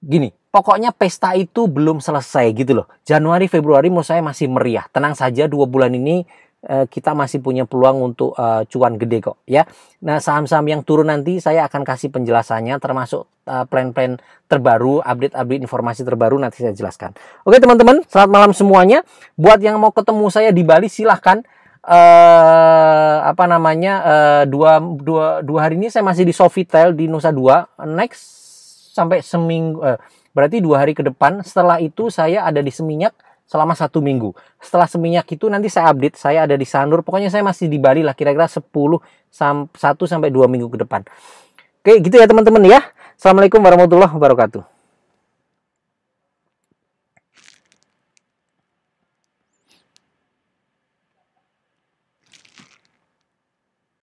gini pokoknya pesta itu belum selesai gitu loh Januari Februari menurut saya masih meriah tenang saja dua bulan ini Eh, kita masih punya peluang untuk uh, cuan gede kok ya. Nah, saham-saham yang turun nanti saya akan kasih penjelasannya termasuk plan eh, plan-plan terbaru, update-update informasi terbaru nanti saya jelaskan. Oke, teman-teman, selamat malam semuanya. Buat yang mau ketemu saya di Bali silahkan uh, apa namanya? Uh, dua, dua, dua hari ini saya masih di Sofitel di Nusa Dua. Next sampai seminggu uh, berarti dua hari ke depan setelah itu saya ada di Seminyak selama satu minggu. Setelah seminyak itu nanti saya update, saya ada di Sanur. Pokoknya saya masih di Bali lah, kira-kira 10, 1 sampai 2 minggu ke depan. Oke, gitu ya teman-teman ya. Assalamualaikum warahmatullahi wabarakatuh.